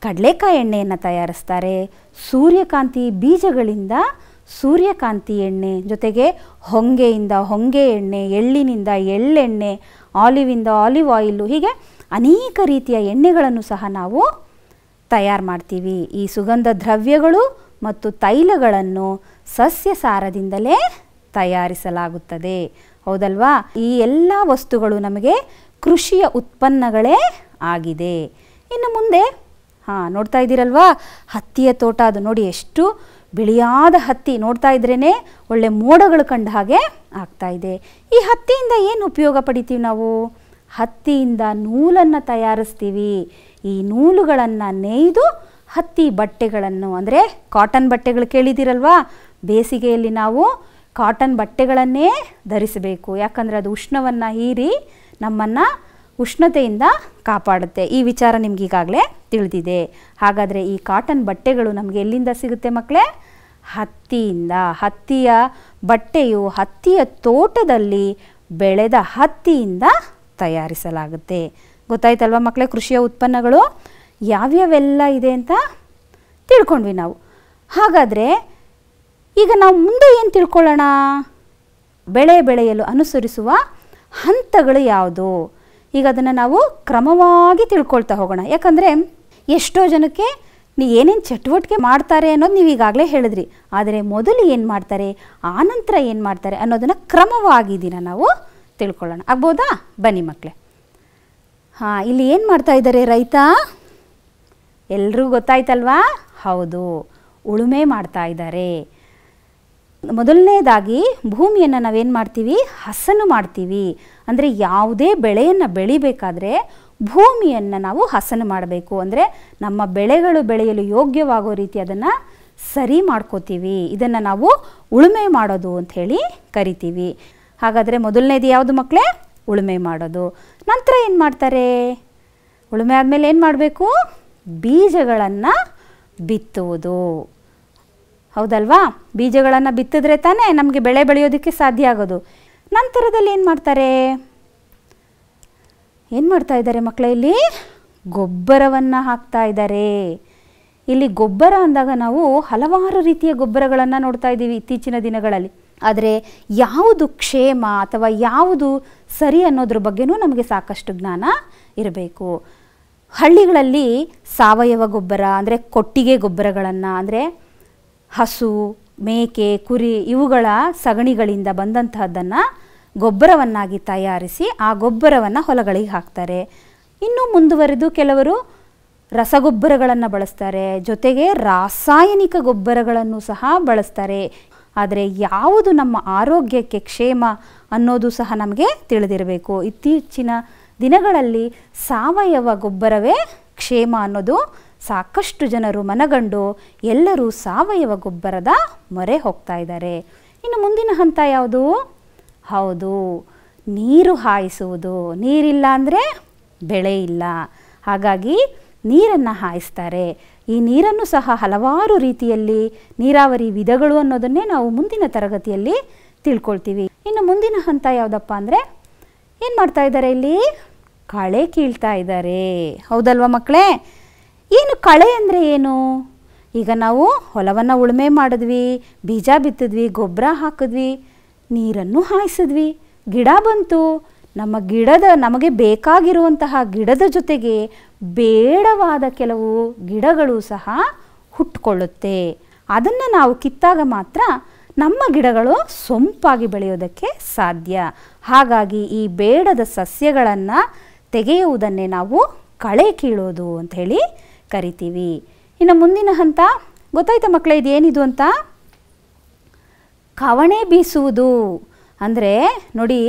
ಕಡಲೆಕಾಯಿ ಎಣ್ಣೆಯನ್ನು ತಯಾರಿಸ್ತಾರೆ ಸೂರ್ಯಕಾಂತಿ ಬೀಜಗಳಿಂದ ಸೂರ್ಯಕಾಂತಿ ಎಣ್ಣೆ ಜೊತೆಗೆ ಹೊಂಗೆಯಿಂದ ಹೊಂಗೆ ಎಣ್ಣೆ ಎಳ್ಳಿನಿಂದ ಎಳ್ಳೆಣ್ಣೆ ಆಲಿವಿಂದ ಆಲಿವ್ ಆಯಿಲು ಹೀಗೆ ಅನೇಕ ರೀತಿಯ ಎಣ್ಣೆಗಳನ್ನು ಸಹ ನಾವು ತಯಾರು ಮಾಡ್ತೀವಿ ಈ ಸುಗಂಧ ದ್ರವ್ಯಗಳು ಮತ್ತು ತೈಲಗಳನ್ನು ಸಸ್ಯ ಸಾರದಿಂದಲೇ ತಯಾರಿಸಲಾಗುತ್ತದೆ ಹೌದಲ್ವಾ ಈ ಎಲ್ಲ ವಸ್ತುಗಳು ನಮಗೆ ಕೃಷಿಯ ಉತ್ಪನ್ನಗಳೇ ಆಗಿದೆ ಇನ್ನು ಮುಂದೆ ಹಾಂ ನೋಡ್ತಾ ಇದ್ದೀರಲ್ವಾ ಹತ್ತಿಯ ತೋಟ ಅದು ನೋಡಿ ಎಷ್ಟು ಬಿಳಿಯಾದ ಹತ್ತಿ ನೋಡ್ತಾ ಇದ್ರೇ ಒಳ್ಳೆ ಮೋಡಗಳು ಕಂಡ ಹಾಗೆ ಆಗ್ತಾ ಇದೆ ಈ ಹತ್ತಿಯಿಂದ ಏನು ಉಪಯೋಗ ಪಡಿತೀವಿ ನಾವು ಹತ್ತಿಯಿಂದ ನೂಲನ್ನು ತಯಾರಿಸ್ತೀವಿ ಈ ನೂಲುಗಳನ್ನು ನೇಯ್ದು ಹತ್ತಿ ಬಟ್ಟೆಗಳನ್ನು ಅಂದರೆ ಕಾಟನ್ ಬಟ್ಟೆಗಳು ಕೇಳಿದಿರಲ್ವಾ ಬೇಸಿಗೆಯಲ್ಲಿ ನಾವು ಕಾಟನ್ ಬಟ್ಟೆಗಳನ್ನೇ ಧರಿಸಬೇಕು ಯಾಕಂದರೆ ಅದು ಉಷ್ಣವನ್ನು ಹೀರಿ ನಮ್ಮನ್ನು ಉಷ್ಣತೆಯಿಂದ ಕಾಪಾಡುತ್ತೆ ಈ ವಿಚಾರ ನಿಮ್ಗೆ ಈಗಾಗಲೇ ತಿಳಿದಿದೆ ಹಾಗಾದರೆ ಈ ಕಾಟನ್ ಬಟ್ಟೆಗಳು ನಮಗೆ ಎಲ್ಲಿಂದ ಸಿಗುತ್ತೆ ಮಕ್ಕಳೇ ಹತ್ತಿಯಿಂದ ಹತ್ತಿಯ ಬಟ್ಟೆಯು ಹತ್ತಿಯ ತೋಟದಲ್ಲಿ ಬೆಳೆದ ಹತ್ತಿಯಿಂದ ತಯಾರಿಸಲಾಗುತ್ತೆ ಗೊತ್ತಾಯ್ತಲ್ವ ಮಕ್ಕಳೇ ಕೃಷಿಯ ಉತ್ಪನ್ನಗಳು ಯಾವ್ಯಾವೆಲ್ಲ ಇದೆ ಅಂತ ತಿಳ್ಕೊಂಡ್ವಿ ನಾವು ಹಾಗಾದರೆ ಈಗ ನಾವು ಮುಂದೆ ಏನು ತಿಳ್ಕೊಳ್ಳೋಣ ಬೆಳೆ ಬೆಳೆಯಲು ಅನುಸರಿಸುವ ಹಂತಗಳು ಯಾವುದು ಈಗ ಅದನ್ನು ನಾವು ಕ್ರಮವಾಗಿ ತಿಳ್ಕೊಳ್ತಾ ಹೋಗೋಣ ಯಾಕಂದರೆ ಎಷ್ಟೋ ಜನಕ್ಕೆ ನೀ ಏನೇನು ಚಟುವಟಿಕೆ ಮಾಡ್ತಾರೆ ಅನ್ನೋದು ನೀವು ಈಗಾಗಲೇ ಹೇಳಿದ್ರಿ ಆದರೆ ಮೊದಲು ಏನು ಮಾಡ್ತಾರೆ ಆನಂತರ ಏನು ಮಾಡ್ತಾರೆ ಅನ್ನೋದನ್ನು ಕ್ರಮವಾಗಿ ದಿನ ನಾವು ತಿಳ್ಕೊಳ್ಳೋಣ ಆಗ್ಬೋದಾ ಬನ್ನಿ ಮಕ್ಕಳೇ ಹಾಂ ಇಲ್ಲಿ ಏನು ಮಾಡ್ತಾ ಇದ್ದಾರೆ ರೈತ ಎಲ್ರಿಗೂ ಗೊತ್ತಾಯ್ತಲ್ವಾ ಹೌದು ಉಳುಮೆ ಮಾಡ್ತಾ ಇದ್ದಾರೆ ಮೊದಲನೇದಾಗಿ ಭೂಮಿಯನ್ನು ನಾವೇನು ಮಾಡ್ತೀವಿ ಹಸನು ಮಾಡ್ತೀವಿ ಅಂದರೆ ಯಾವುದೇ ಬೆಳೆಯನ್ನು ಬೆಳಿಬೇಕಾದ್ರೆ ಭೂಮಿಯನ್ನು ನಾವು ಹಸನು ಮಾಡಬೇಕು ಅಂದರೆ ನಮ್ಮ ಬೆಳೆಗಳು ಬೆಳೆಯಲು ಯೋಗ್ಯವಾಗೋ ರೀತಿ ಅದನ್ನು ಸರಿ ಮಾಡ್ಕೋತೀವಿ ಇದನ್ನು ನಾವು ಉಳುಮೆ ಮಾಡೋದು ಅಂತ ಹೇಳಿ ಕರಿತೀವಿ ಹಾಗಾದರೆ ಮೊದಲನೇದು ಯಾವುದು ಮಕ್ಕಳೇ ಉಳುಮೆ ಮಾಡೋದು ನಂತರ ಏನು ಮಾಡ್ತಾರೆ ಉಳುಮೆ ಆದಮೇಲೆ ಏನು ಮಾಡಬೇಕು ಬೀಜಗಳನ್ನು ಬಿತ್ತುವುದು ಹೌದಲ್ವಾ ಬೀಜಗಳನ್ನು ಬಿತ್ತಿದ್ರೆ ತಾನೇ ನಮಗೆ ಬೆಳೆ ಬೆಳೆಯೋದಕ್ಕೆ ಸಾಧ್ಯ ಆಗೋದು ನಂತರದಲ್ಲಿ ಏನು ಮಾಡ್ತಾರೆ ಏನು ಮಾಡ್ತಾ ಇದ್ದಾರೆ ಮಕ್ಕಳ ಇಲ್ಲಿ ಗೊಬ್ಬರವನ್ನು ಹಾಕ್ತಾ ಇದ್ದಾರೆ ಇಲ್ಲಿ ಗೊಬ್ಬರ ಅಂದಾಗ ನಾವು ಹಲವಾರು ರೀತಿಯ ಗೊಬ್ಬರಗಳನ್ನು ನೋಡ್ತಾ ಇದ್ದೀವಿ ಇತ್ತೀಚಿನ ದಿನಗಳಲ್ಲಿ ಆದರೆ ಯಾವುದು ಕ್ಷೇಮ ಅಥವಾ ಯಾವುದು ಸರಿ ಅನ್ನೋದ್ರ ಬಗ್ಗೆನೂ ನಮಗೆ ಸಾಕಷ್ಟು ಜ್ಞಾನ ಇರಬೇಕು ಹಳ್ಳಿಗಳಲ್ಲಿ ಸಾವಯವ ಗೊಬ್ಬರ ಅಂದರೆ ಕೊಟ್ಟಿಗೆ ಗೊಬ್ಬರಗಳನ್ನು ಅಂದರೆ ಹಸು ಮೇಕೆ ಕುರಿ ಇವುಗಳ ಸಗಣಿಗಳಿಂದ ಬಂದಂತಹದ್ದನ್ನು ಗೊಬ್ಬರವನ್ನಾಗಿ ತಯಾರಿಸಿ ಆ ಗೊಬ್ಬರವನ್ನು ಹೊಲಗಳಿಗೆ ಹಾಕ್ತಾರೆ ಇನ್ನೂ ಮುಂದುವರೆದು ಕೆಲವರು ರಸಗೊಬ್ಬರಗಳನ್ನು ಬಳಸ್ತಾರೆ ಜೊತೆಗೆ ರಾಸಾಯನಿಕ ಗೊಬ್ಬರಗಳನ್ನು ಸಹ ಬಳಸ್ತಾರೆ ಆದರೆ ಯಾವುದು ನಮ್ಮ ಆರೋಗ್ಯಕ್ಕೆ ಕ್ಷೇಮ ಅನ್ನೋದು ಸಹ ನಮಗೆ ತಿಳಿದಿರಬೇಕು ಇತ್ತೀಚಿನ ದಿನಗಳಲ್ಲಿ ಸಾವಯವ ಗೊಬ್ಬರವೇ ಕ್ಷೇಮ ಅನ್ನೋದು ಸಾಕಷ್ಟು ಜನರು ಮನಗಂಡು ಎಲ್ಲರೂ ಸಾವಯವ ಗೊಬ್ಬರದ ಮೊರೆ ಹೋಗ್ತಾ ಇದ್ದಾರೆ ಇನ್ನು ಮುಂದಿನ ಹಂತ ಯಾವುದು ಹೌದು ನೀರು ಹಾಯಿಸುವುದು ನೀರಿಲ್ಲ ಅಂದರೆ ಬೆಳೆ ಇಲ್ಲ ಹಾಗಾಗಿ ನೀರನ್ನು ಹಾಯಿಸ್ತಾರೆ ಈ ನೀರನ್ನು ಸಹ ಹಲವಾರು ರೀತಿಯಲ್ಲಿ ನೀರಾವರಿ ವಿಧಗಳು ಅನ್ನೋದನ್ನೇ ನಾವು ಮುಂದಿನ ತರಗತಿಯಲ್ಲಿ ತಿಳ್ಕೊಳ್ತೀವಿ ಇನ್ನು ಮುಂದಿನ ಹಂತ ಯಾವುದಪ್ಪ ಅಂದರೆ ಏನು ಮಾಡ್ತಾ ಇದ್ದಾರೆ ಇಲ್ಲಿ ಕಳೆ ಕೀಳ್ತಾ ಇದ್ದಾರೆ ಹೌದಲ್ವಾ ಮಕ್ಕಳೇ ಏನು ಕಳೆ ಅಂದರೆ ಏನು ಈಗ ನಾವು ಹೊಲವನ್ನು ಉಳುಮೆ ಮಾಡಿದ್ವಿ ಬೀಜ ಬಿತ್ತಿದ್ವಿ ಗೊಬ್ಬರ ಹಾಕಿದ್ವಿ ನೀರನ್ನು ಹಾಯಿಸಿದ್ವಿ ಗಿಡ ಬಂತು ನಮ್ಮ ಗಿಡದ ನಮಗೆ ಬೇಕಾಗಿರುವಂತಹ ಗಿಡದ ಜೊತೆಗೆ ಬೇಡವಾದ ಕೆಲವು ಗಿಡಗಳು ಸಹ ಹುಟ್ಟಿಕೊಳ್ಳುತ್ತೆ ಅದನ್ನು ನಾವು ಕಿತ್ತಾಗ ಮಾತ್ರ ನಮ್ಮ ಗಿಡಗಳು ಸೊಂಪಾಗಿ ಬೆಳೆಯೋದಕ್ಕೆ ಸಾಧ್ಯ ಹಾಗಾಗಿ ಈ ಬೇಡದ ಸಸ್ಯಗಳನ್ನು ತೆಗೆಯುವುದನ್ನೇ ನಾವು ಕಳೆ ಕೀಳೋದು ಅಂತ ಹೇಳಿ ಕರಿತೀವಿ ಇನ್ನು ಮುಂದಿನ ಹಂತ ಗೊತ್ತಾಯ್ತಾ ಮಕ್ಕಳ ಇದೇನಿದು ಅಂತ ಕವಣೆ ಬೀಸುವುದು ಅಂದರೆ ನೋಡಿ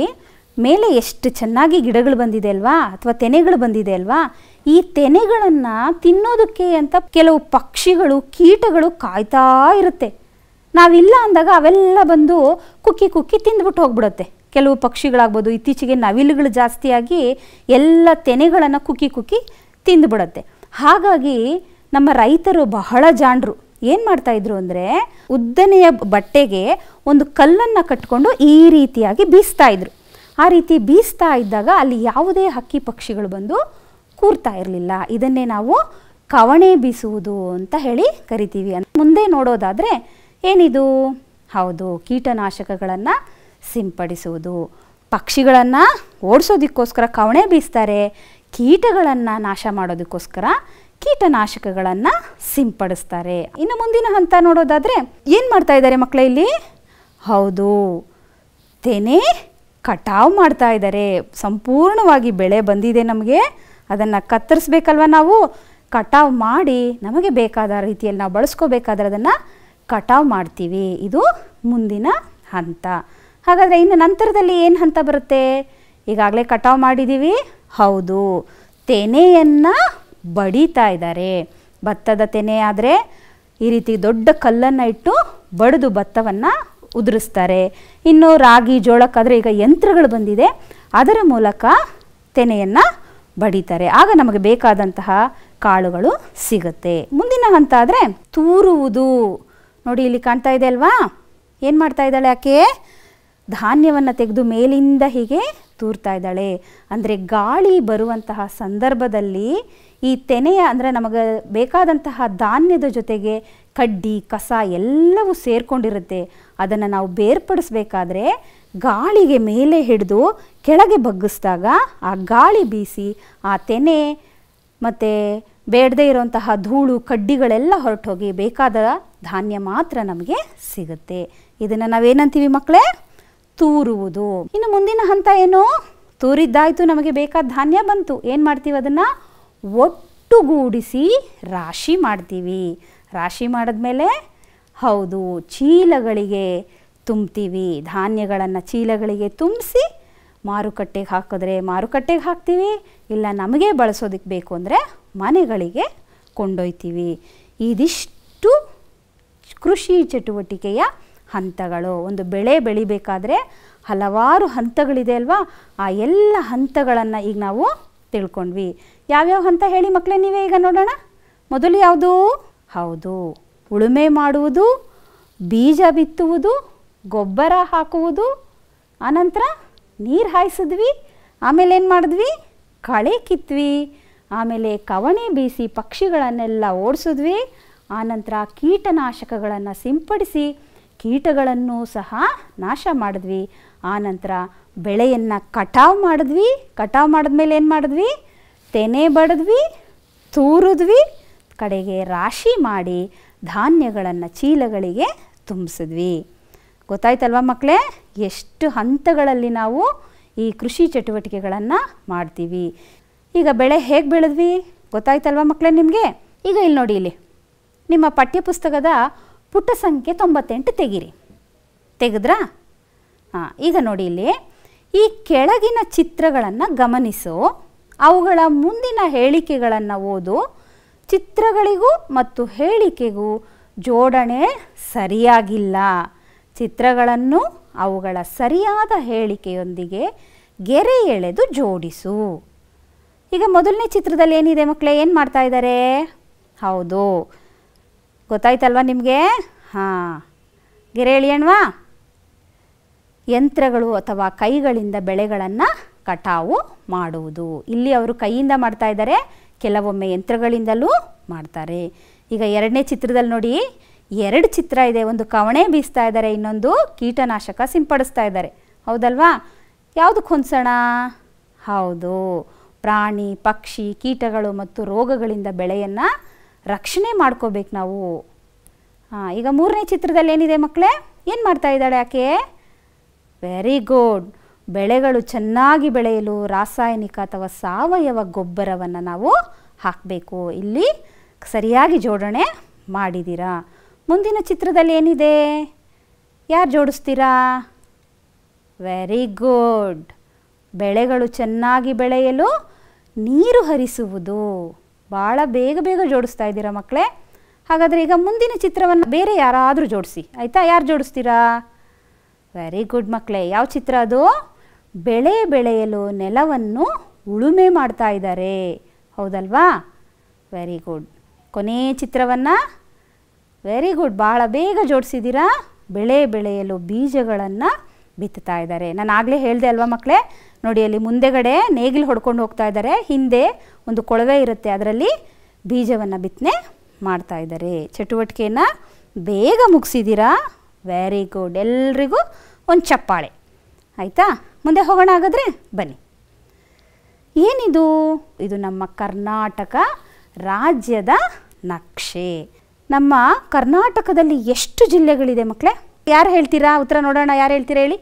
ಮೇಲೆ ಎಷ್ಟು ಚೆನ್ನಾಗಿ ಗಿಡಗಳು ಬಂದಿದೆ ಅಲ್ವಾ ಅಥವಾ ತೆನೆಗಳು ಬಂದಿದೆ ಅಲ್ವಾ ಈ ತೆನೆಗಳನ್ನು ತಿನ್ನೋದಕ್ಕೆ ಅಂತ ಕೆಲವು ಪಕ್ಷಿಗಳು ಕೀಟಗಳು ಕಾಯ್ತಾ ಇರುತ್ತೆ ನಾವಿಲ್ಲ ಅಂದಾಗ ಅವೆಲ್ಲ ಬಂದು ಕುಕ್ಕಿ ಕುಕ್ಕಿ ತಿಂದ್ಬಿಟ್ಟು ಹೋಗ್ಬಿಡುತ್ತೆ ಕೆಲವು ಪಕ್ಷಿಗಳಾಗ್ಬೋದು ಇತ್ತೀಚೆಗೆ ನವಿಲುಗಳು ಜಾಸ್ತಿಯಾಗಿ ಎಲ್ಲ ತೆನೆಗಳನ್ನು ಕುಕ್ಕಿ ಕುಕ್ಕಿ ತಿಂದುಬಿಡುತ್ತೆ ಹಾಗಾಗಿ ನಮ್ಮ ರೈತರು ಬಹಳ ಜಾಣರು ಏನು ಮಾಡ್ತಾಯಿದ್ರು ಅಂದರೆ ಉದ್ದನೆಯ ಬಟ್ಟೆಗೆ ಒಂದು ಕಲ್ಲನ್ನು ಕಟ್ಕೊಂಡು ಈ ರೀತಿಯಾಗಿ ಬೀಸ್ತಾ ಇದ್ರು ಆ ರೀತಿ ಬೀಸ್ತಾ ಇದ್ದಾಗ ಅಲ್ಲಿ ಯಾವುದೇ ಹಕ್ಕಿ ಪಕ್ಷಿಗಳು ಬಂದು ಕೂರ್ತಾ ಇರಲಿಲ್ಲ ಇದನ್ನೇ ನಾವು ಕವಣೆ ಬೀಸುವುದು ಅಂತ ಹೇಳಿ ಕರಿತೀವಿ ಅಂತ ಮುಂದೆ ನೋಡೋದಾದರೆ ಏನಿದು ಹೌದು ಕೀಟನಾಶಕಗಳನ್ನು ಸಿಂಪಡಿಸುವುದು ಪಕ್ಷಿಗಳನ್ನು ಓಡಿಸೋದಕ್ಕೋಸ್ಕರ ಕವಣೆ ಬೀಸ್ತಾರೆ ಕೀಟಗಳನ್ನು ನಾಶ ಮಾಡೋದಕ್ಕೋಸ್ಕರ ಕೀಟನಾಶಕಗಳನ್ನು ಸಿಂಪಡಿಸ್ತಾರೆ ಇನ್ನು ಮುಂದಿನ ಹಂತ ನೋಡೋದಾದರೆ ಏನು ಮಾಡ್ತಾ ಇದ್ದಾರೆ ಮಕ್ಕಳ ಇಲ್ಲಿ ಹೌದು ತೆನೆ ಕಟಾವು ಮಾಡ್ತಾ ಇದ್ದಾರೆ ಸಂಪೂರ್ಣವಾಗಿ ಬೆಳೆ ಬಂದಿದೆ ನಮಗೆ ಅದನ್ನು ಕತ್ತರಿಸ್ಬೇಕಲ್ವ ನಾವು ಕಟಾವು ಮಾಡಿ ನಮಗೆ ಬೇಕಾದ ರೀತಿಯಲ್ಲಿ ನಾವು ಬಳಸ್ಕೋಬೇಕಾದ್ರೆ ಅದನ್ನು ಕಟಾವು ಮಾಡ್ತೀವಿ ಇದು ಮುಂದಿನ ಹಂತ ಹಾಗಾದರೆ ಇನ್ನು ನಂತರದಲ್ಲಿ ಏನು ಹಂತ ಬರುತ್ತೆ ಈಗಾಗಲೇ ಕಟಾವು ಮಾಡಿದ್ದೀವಿ ಹೌದು ತೆನೆಯನ್ನು ಬಡಿತಾ ಇದ್ದಾರೆ ಭತ್ತದ ತೆನೆ ಆದರೆ ಈ ರೀತಿ ದೊಡ್ಡ ಕಲ್ಲನ್ನು ಇಟ್ಟು ಬಡಿದು ಭತ್ತವನ್ನು ಉದುರಿಸ್ತಾರೆ ಇನ್ನು ರಾಗಿ ಜೋಳಕ್ಕಾದರೆ ಈಗ ಯಂತ್ರಗಳು ಬಂದಿದೆ ಅದರ ಮೂಲಕ ತೆನೆಯನ್ನು ಬಡಿತಾರೆ ಆಗ ನಮಗೆ ಬೇಕಾದಂತಹ ಕಾಳುಗಳು ಸಿಗುತ್ತೆ ಮುಂದಿನ ಹಂತ ಆದರೆ ತೂರುವುದು ನೋಡಿ ಇಲ್ಲಿ ಕಾಣ್ತಾ ಇದೆ ಅಲ್ವಾ ಏನು ಮಾಡ್ತಾ ಇದ್ದಾಳೆ ಆಕೆ ಧಾನ್ಯವನ್ನು ತೆಗೆದು ಮೇಲಿಂದ ಹೀಗೆ ತೂರ್ತಾ ಇದ್ದಾಳೆ ಅಂದರೆ ಗಾಳಿ ಬರುವಂತಹ ಸಂದರ್ಭದಲ್ಲಿ ಈ ತೆನೆಯ ಅಂದರೆ ನಮಗೆ ಬೇಕಾದಂತಹ ಧಾನ್ಯದ ಜೊತೆಗೆ ಕಡ್ಡಿ ಕಸ ಎಲ್ಲವೂ ಸೇರಿಕೊಂಡಿರುತ್ತೆ ಅದನ್ನು ನಾವು ಬೇರ್ಪಡಿಸ್ಬೇಕಾದ್ರೆ ಗಾಳಿಗೆ ಮೇಲೆ ಹಿಡಿದು ಕೆಳಗೆ ಬಗ್ಗಿಸಿದಾಗ ಆ ಗಾಳಿ ಬೀಸಿ ಆ ತೆನೆ ಮತ್ತು ಬೇಡದೇ ಇರೋಂತಹ ಧೂಳು ಕಡ್ಡಿಗಳೆಲ್ಲ ಹೊರಟೋಗಿ ಬೇಕಾದ ಧಾನ್ಯ ಮಾತ್ರ ನಮಗೆ ಸಿಗುತ್ತೆ ಇದನ್ನು ನಾವೇನಂತೀವಿ ಮಕ್ಕಳೇ ತೂರುವುದು ಇನ್ನು ಮುಂದಿನ ಹಂತ ಏನು ತೂರಿದ್ದಾಯ್ತು ನಮಗೆ ಬೇಕಾದ ಧಾನ್ಯ ಬಂತು ಏನು ಮಾಡ್ತೀವಿ ಅದನ್ನು ಒಟ್ಟುಗೂಡಿಸಿ ರಾಶಿ ಮಾಡ್ತೀವಿ ರಾಶಿ ಮಾಡಿದ್ಮೇಲೆ ಹೌದು ಚೀಲಗಳಿಗೆ ತುಂಬ್ತೀವಿ ಧಾನ್ಯಗಳನ್ನು ಚೀಲಗಳಿಗೆ ತುಂಬಿಸಿ ಮಾರುಕಟ್ಟೆಗೆ ಹಾಕಿದ್ರೆ ಮಾರುಕಟ್ಟೆಗೆ ಹಾಕ್ತೀವಿ ಇಲ್ಲ ನಮಗೆ ಬಳಸೋದಕ್ಕೆ ಬೇಕು ಅಂದರೆ ಮನೆಗಳಿಗೆ ಕೊಂಡೊಯ್ತೀವಿ ಇದಿಷ್ಟು ಕೃಷಿ ಚಟುವಟಿಕೆಯ ಹಂತಗಳು ಒಂದು ಬೆಳೆ ಬೆಳಿಬೇಕಾದ್ರೆ ಹಲವಾರು ಹಂತಗಳಿದೆ ಅಲ್ವಾ ಆ ಎಲ್ಲ ಹಂತಗಳನ್ನು ಈಗ ನಾವು ತಿಳ್ಕೊಂಡ್ವಿ ಯಾವ್ಯಾವ ಹಂತ ಹೇಳಿ ಮಕ್ಕಳೇ ನೀವೇ ಈಗ ನೋಡೋಣ ಮೊದಲು ಯಾವುದು ಹೌದು ಉಳುಮೆ ಮಾಡುವುದು ಬೀಜ ಬಿತ್ತುವುದು ಗೊಬ್ಬರ ಹಾಕುವುದು ಆನಂತರ ನೀರು ಹಾಯಿಸಿದ್ವಿ ಆಮೇಲೆ ಏನು ಮಾಡಿದ್ವಿ ಕಳೆ ಕಿತ್ವಿ ಆಮೇಲೆ ಕವಣೆ ಬೀಸಿ ಪಕ್ಷಿಗಳನ್ನೆಲ್ಲ ಓಡಿಸಿದ್ವಿ ಆನಂತರ ಕೀಟನಾಶಕಗಳನ್ನು ಸಿಂಪಡಿಸಿ ಕೀಟಗಳನ್ನು ಸಹ ನಾಶ ಮಾಡಿದ್ವಿ ಆನಂತರ ಬೆಳೆಯನ್ನು ಕಟಾವು ಮಾಡಿದ್ವಿ ಕಟಾವು ಮಾಡಿದ್ಮೇಲೆ ಏನು ಮಾಡಿದ್ವಿ ತೆನೆ ಬಡಿದ್ವಿ ತೂರಿದ್ವಿ ಕಡೆಗೆ ರಾಶಿ ಮಾಡಿ ಧಾನ್ಯಗಳನ್ನು ಚೀಲಗಳಿಗೆ ತುಂಬಿಸಿದ್ವಿ ಗೊತ್ತಾಯ್ತಲ್ವ ಮಕ್ಕಳೇ ಎಷ್ಟು ಹಂತಗಳಲ್ಲಿ ನಾವು ಈ ಕೃಷಿ ಚಟುವಟಿಕೆಗಳನ್ನು ಮಾಡ್ತೀವಿ ಈಗ ಬೆಳೆ ಹೇಗೆ ಬೆಳೆದ್ವಿ ಗೊತ್ತಾಯ್ತಲ್ವ ಮಕ್ಕಳೇ ನಿಮಗೆ ಈಗ ಇಲ್ಲಿ ನೋಡಿ ಇಲ್ಲಿ ನಿಮ್ಮ ಪಠ್ಯಪುಸ್ತಕದ ಪುಟ ಸಂಖ್ಯೆ ತೊಂಬತ್ತೆಂಟು ತೆಗಿರಿ ತೆಗೆದ್ರಾ ಹಾಂ ಈಗ ನೋಡಿ ಇಲ್ಲಿ ಈ ಕೆಳಗಿನ ಚಿತ್ರಗಳನ್ನು ಗಮನಿಸು ಅವುಗಳ ಮುಂದಿನ ಹೇಳಿಕೆಗಳನ್ನು ಓದು ಚಿತ್ರಗಳಿಗೂ ಮತ್ತು ಹೇಳಿಕೆಗೂ ಜೋಡಣೆ ಸರಿಯಾಗಿಲ್ಲ ಚಿತ್ರಗಳನ್ನು ಅವುಗಳ ಸರಿಯಾದ ಹೇಳಿಕೆಯೊಂದಿಗೆ ಗೆರೆ ಎಳೆದು ಜೋಡಿಸು ಈಗ ಮೊದಲನೇ ಚಿತ್ರದಲ್ಲಿ ಏನಿದೆ ಮಕ್ಕಳೇ ಏನು ಮಾಡ್ತಾ ಇದ್ದಾರೆ ಹೌದು ಗೊತ್ತಾಯ್ತಲ್ವಾ ನಿಮಗೆ ಹಾಂ ಗೆರೆ ಎಳಿಯಣ್ವಾ ಯಂತ್ರಗಳು ಅಥವಾ ಕೈಗಳಿಂದ ಬೆಳೆಗಳನ್ನು ಕಟಾವು ಮಾಡುವುದು ಇಲ್ಲಿ ಅವರು ಕೈಯಿಂದ ಮಾಡ್ತಾ ಇದ್ದಾರೆ ಕೆಲವೊಮ್ಮೆ ಯಂತ್ರಗಳಿಂದಲೂ ಮಾಡ್ತಾರೆ ಈಗ ಎರಡನೇ ಚಿತ್ರದಲ್ಲಿ ನೋಡಿ ಎರಡು ಚಿತ್ರ ಇದೆ ಒಂದು ಕವಣೆ ಬೀಸ್ತಾ ಇದ್ದಾರೆ ಇನ್ನೊಂದು ಕೀಟನಾಶಕ ಸಿಂಪಡಿಸ್ತಾ ಇದ್ದಾರೆ ಹೌದಲ್ವಾ ಯಾವುದಕ್ಕೆ ಹೊಂದಿಸೋಣ ಹೌದು ಪ್ರಾಣಿ ಪಕ್ಷಿ ಕೀಟಗಳು ಮತ್ತು ರೋಗಗಳಿಂದ ಬೆಳೆಯನ್ನು ರಕ್ಷಣೆ ಮಾಡ್ಕೋಬೇಕು ನಾವು ಈಗ ಮೂರನೇ ಚಿತ್ರದಲ್ಲಿ ಏನಿದೆ ಮಕ್ಕಳೇ ಏನು ಮಾಡ್ತಾ ಇದ್ದಾಳೆ ಯಾಕೆ ವೆರಿ ಗುಡ್ ಬೆಳೆಗಳು ಚೆನ್ನಾಗಿ ಬೆಳೆಯಲು ರಾಸಾಯನಿಕ ಅಥವಾ ಸಾವಯವ ಗೊಬ್ಬರವನ್ನು ನಾವು ಹಾಕಬೇಕು ಇಲ್ಲಿ ಸರಿಯಾಗಿ ಜೋಡಣೆ ಮಾಡಿದ್ದೀರಾ ಮುಂದಿನ ಚಿತ್ರದಲ್ಲಿ ಏನಿದೆ ಯಾರು ಜೋಡಿಸ್ತೀರಾ ವೆರಿ ಗುಡ್ ಬೆಳೆಗಳು ಚೆನ್ನಾಗಿ ಬೆಳೆಯಲು ನೀರು ಹರಿಸುವುದು ಭಾಳ ಬೇಗ ಬೇಗ ಜೋಡಿಸ್ತಾ ಇದ್ದೀರಾ ಮಕ್ಕಳೇ ಹಾಗಾದರೆ ಈಗ ಮುಂದಿನ ಚಿತ್ರವನ್ನು ಬೇರೆ ಯಾರಾದರೂ ಜೋಡಿಸಿ ಆಯಿತಾ ಯಾರು ಜೋಡಿಸ್ತೀರಾ ವೆರಿ ಗುಡ್ ಮಕ್ಕಳೇ ಯಾವ ಚಿತ್ರ ಅದು ಬೆಳೆ ಬೆಳೆಯಲು ನೆಲವನ್ನು ಉಳುಮೆ ಮಾಡ್ತಾ ಇದ್ದಾರೆ ಹೌದಲ್ವಾ ವೆರಿ ಗುಡ್ ಕೊನೆಯ ಚಿತ್ರವನ್ನು ವೆರಿ ಗುಡ್ ಭಾಳ ಬೇಗ ಜೋಡಿಸಿದ್ದೀರಾ ಬೆಳೆ ಬೆಳೆಯಲು ಬೀಜಗಳನ್ನು ಬಿತ್ತುತ್ತಾ ಇದ್ದಾರೆ ನಾನು ಆಗಲೇ ಹೇಳಿದೆ ಅಲ್ವಾ ಮಕ್ಕಳೇ ನೋಡಿ ಅಲ್ಲಿ ಮುಂದೆಗಡೆ ನೇಗಿಲು ಹೊಡ್ಕೊಂಡು ಹೋಗ್ತಾ ಇದ್ದಾರೆ ಹಿಂದೆ ಒಂದು ಕೊಳವೆ ಇರುತ್ತೆ ಅದರಲ್ಲಿ ಬೀಜವನ್ನು ಬಿತ್ತನೆ ಮಾಡ್ತಾ ಇದ್ದಾರೆ ಚಟುವಟಿಕೆಯನ್ನು ಬೇಗ ಮುಗಿಸಿದ್ದೀರಾ ವೆರಿ ಗುಡ್ ಎಲ್ರಿಗೂ ಒಂದು ಚಪ್ಪಾಳೆ ಆಯಿತಾ ಮುಂದೆ ಹೋಗೋಣ ಹಾಗಾದರೆ ಬನ್ನಿ ಏನಿದು ಇದು ನಮ್ಮ ಕರ್ನಾಟಕ ರಾಜ್ಯದ ನಕ್ಷೆ ನಮ್ಮ ಕರ್ನಾಟಕದಲ್ಲಿ ಎಷ್ಟು ಜಿಲ್ಲೆಗಳಿದೆ ಮಕ್ಕಳೇ ಯಾರು ಹೇಳ್ತೀರಾ ಉತ್ತರ ನೋಡೋಣ ಯಾರು ಹೇಳ್ತೀರಾ ಹೇಳಿ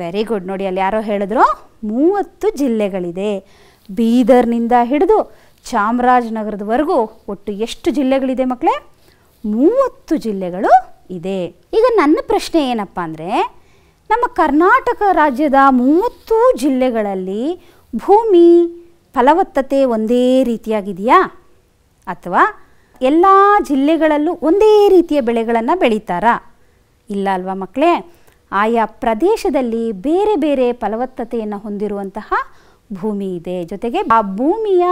ವೆರಿ ಗುಡ್ ನೋಡಿ ಅಲ್ಲಿ ಯಾರೋ ಹೇಳಿದ್ರು ಮೂವತ್ತು ಜಿಲ್ಲೆಗಳಿದೆ ಬೀದರ್ನಿಂದ ಹಿಡಿದು ಚಾಮರಾಜನಗರದವರೆಗೂ ಒಟ್ಟು ಎಷ್ಟು ಜಿಲ್ಲೆಗಳಿದೆ ಮಕ್ಕಳೇ ಮೂವತ್ತು ಜಿಲ್ಲೆಗಳು ಇದೆ ಈಗ ನನ್ನ ಪ್ರಶ್ನೆ ಏನಪ್ಪ ಅಂದರೆ ನಮ್ಮ ಕರ್ನಾಟಕ ರಾಜ್ಯದ ಮೂವತ್ತು ಜಿಲ್ಲೆಗಳಲ್ಲಿ ಭೂಮಿ ಫಲವತ್ತತೆ ಒಂದೇ ರೀತಿಯಾಗಿದೆಯಾ ಅಥವಾ ಎಲ್ಲ ಜಿಲ್ಲೆಗಳಲ್ಲೂ ಒಂದೇ ರೀತಿಯ ಬೆಳೆಗಳನ್ನು ಬೆಳೀತಾರಾ ಇಲ್ಲ ಅಲ್ವಾ ಮಕ್ಕಳೇ ಆಯಾ ಪ್ರದೇಶದಲ್ಲಿ ಬೇರೆ ಬೇರೆ ಫಲವತ್ತತೆಯನ್ನು ಹೊಂದಿರುವಂತಹ ಭೂಮಿ ಇದೆ ಜೊತೆಗೆ ಆ ಭೂಮಿಯ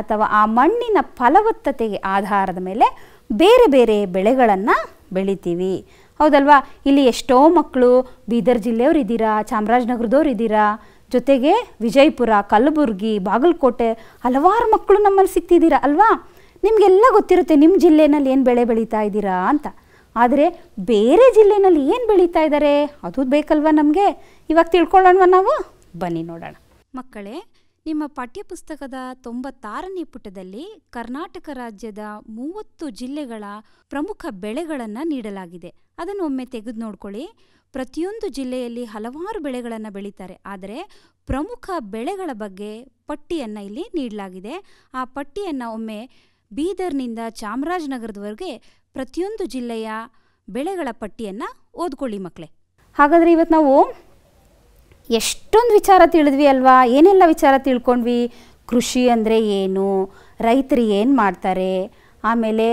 ಅಥವಾ ಆ ಮಣ್ಣಿನ ಫಲವತ್ತತೆಗೆ ಆಧಾರದ ಮೇಲೆ ಬೇರೆ ಬೇರೆ ಬೆಳೆಗಳನ್ನು ಬೆಳಿತೀವಿ ಹೌದಲ್ವಾ ಇಲ್ಲಿ ಎಷ್ಟೋ ಮಕ್ಕಳು ಬೀದರ್ ಜಿಲ್ಲೆಯವ್ರು ಇದ್ದೀರಾ ಚಾಮರಾಜನಗರದವ್ರು ಇದ್ದೀರಾ ಜೊತೆಗೆ ವಿಜಯಪುರ ಕಲಬುರಗಿ ಬಾಗಲಕೋಟೆ ಹಲವಾರು ಮಕ್ಕಳು ನಮ್ಮಲ್ಲಿ ಸಿಗ್ತಿದ್ದೀರಾ ಅಲ್ವಾ ನಿಮಗೆಲ್ಲ ಗೊತ್ತಿರುತ್ತೆ ನಿಮ್ಮ ಜಿಲ್ಲೆನಲ್ಲಿ ಏನು ಬೆಳೆ ಬೆಳೀತಾ ಇದ್ದೀರಾ ಅಂತ ಆದರೆ ಬೇರೆ ಜಿಲ್ಲೆನಲ್ಲಿ ಏನು ಬೆಳೀತಾ ಇದ್ದಾರೆ ಅದು ಬೇಕಲ್ವಾ ನಮಗೆ ಇವಾಗ ತಿಳ್ಕೊಳ್ಳೋಣವಾ ನಾವು ಬನ್ನಿ ನೋಡೋಣ ಮಕ್ಕಳೇ ನಿಮ್ಮ ಪಠ್ಯಪುಸ್ತಕದ ತೊಂಬತ್ತಾರನೇ ಪುಟದಲ್ಲಿ ಕರ್ನಾಟಕ ರಾಜ್ಯದ ಮೂವತ್ತು ಜಿಲ್ಲೆಗಳ ಪ್ರಮುಖ ಬೆಳೆಗಳನ್ನು ನೀಡಲಾಗಿದೆ ಅದನ್ನು ಒಮ್ಮೆ ತೆಗೆದು ನೋಡ್ಕೊಳ್ಳಿ ಪ್ರತಿಯೊಂದು ಜಿಲ್ಲೆಯಲ್ಲಿ ಹಲವಾರು ಬೆಳೆಗಳನ್ನು ಬೆಳೀತಾರೆ ಆದರೆ ಪ್ರಮುಖ ಬೆಳೆಗಳ ಬಗ್ಗೆ ಪಟ್ಟಿಯನ್ನು ಇಲ್ಲಿ ನೀಡಲಾಗಿದೆ ಆ ಪಟ್ಟಿಯನ್ನು ಒಮ್ಮೆ ಬೀದರ್ನಿಂದ ಚಾಮರಾಜನಗರದವರೆಗೆ ಪ್ರತಿಯೊಂದು ಜಿಲ್ಲೆಯ ಬೆಳೆಗಳ ಪಟ್ಟಿಯನ್ನು ಓದ್ಕೊಳ್ಳಿ ಮಕ್ಕಳೇ ಹಾಗಾದರೆ ಇವತ್ತು ನಾವು ಎಷ್ಟೊಂದು ವಿಚಾರ ತಿಳಿದ್ವಿ ಅಲ್ವಾ ಏನೆಲ್ಲ ವಿಚಾರ ತಿಳ್ಕೊಂಡ್ವಿ ಕೃಷಿ ಅಂದರೆ ಏನು ರೈತರು ಏನು ಮಾಡ್ತಾರೆ ಆಮೇಲೆ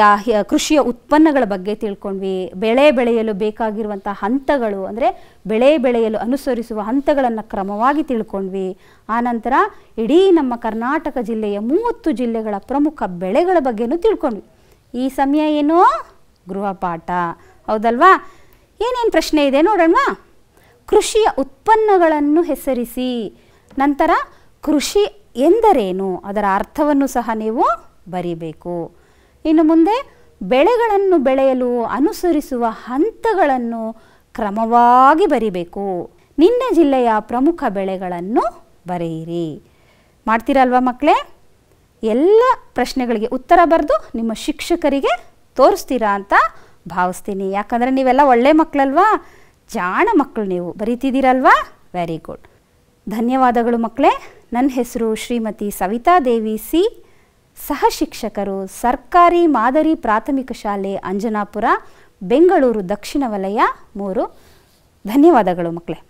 ಯಾ ಕೃಷಿಯ ಉತ್ಪನ್ನಗಳ ಬಗ್ಗೆ ತಿಳ್ಕೊಂಡ್ವಿ ಬೆಳೆ ಬೆಳೆಯಲು ಬೇಕಾಗಿರುವಂಥ ಹಂತಗಳು ಅಂದರೆ ಬೆಳೆ ಬೆಳೆಯಲು ಅನುಸರಿಸುವ ಹಂತಗಳನ್ನು ಕ್ರಮವಾಗಿ ತಿಳ್ಕೊಂಡ್ವಿ ಆನಂತರ ಇಡೀ ನಮ್ಮ ಕರ್ನಾಟಕ ಜಿಲ್ಲೆಯ ಮೂವತ್ತು ಜಿಲ್ಲೆಗಳ ಪ್ರಮುಖ ಬೆಳೆಗಳ ಬಗ್ಗೆನೂ ತಿಳ್ಕೊಂಡ್ವಿ ಈ ಸಮಯ ಏನು ಗೃಹಪಾಠ ಹೌದಲ್ವಾ ಏನೇನು ಪ್ರಶ್ನೆ ಇದೆ ನೋಡೋಣ ಕೃಷಿಯ ಉತ್ಪನ್ನಗಳನ್ನು ಹೆಸರಿಸಿ ನಂತರ ಕೃಷಿ ಎಂದರೇನು ಅದರ ಅರ್ಥವನ್ನು ಸಹ ನೀವು ಬರಿಬೇಕು ಇನ್ನು ಮುಂದೆ ಬೆಳೆಗಳನ್ನು ಬೆಳೆಯಲು ಅನುಸರಿಸುವ ಹಂತಗಳನ್ನು ಕ್ರಮವಾಗಿ ಬರಿಬೇಕು ನಿನ್ನ ಜಿಲ್ಲೆಯ ಪ್ರಮುಖ ಬೆಳೆಗಳನ್ನು ಬರೆಯಿರಿ ಮಾಡ್ತೀರಲ್ವಾ ಮಕ್ಕಳೇ ಎಲ್ಲ ಪ್ರಶ್ನೆಗಳಿಗೆ ಉತ್ತರ ಬರೆದು ನಿಮ್ಮ ಶಿಕ್ಷಕರಿಗೆ ತೋರಿಸ್ತೀರಾ ಅಂತ ಭಾವಿಸ್ತೀನಿ ಯಾಕಂದರೆ ನೀವೆಲ್ಲ ಒಳ್ಳೆ ಮಕ್ಕಳಲ್ವಾ ಜಾಣ ಮಕ್ಕಳು ನೀವು ಬರೀತಿದ್ದೀರಲ್ವಾ ವೆರಿ ಗುಡ್ ಧನ್ಯವಾದಗಳು ಮಕ್ಕಳೇ ನನ್ನ ಹೆಸರು ಶ್ರೀಮತಿ ಸವಿತಾ ದೇವಿ ಸಿ ಸಹ ಶಿಕ್ಷಕರು ಸರ್ಕಾರಿ ಮಾದರಿ ಪ್ರಾಥಮಿಕ ಶಾಲೆ ಅಂಜನಾಪುರ ಬೆಂಗಳೂರು ದಕ್ಷಿಣ ವಲಯ ಮೂರು ಧನ್ಯವಾದಗಳು ಮಕ್ಕಳೇ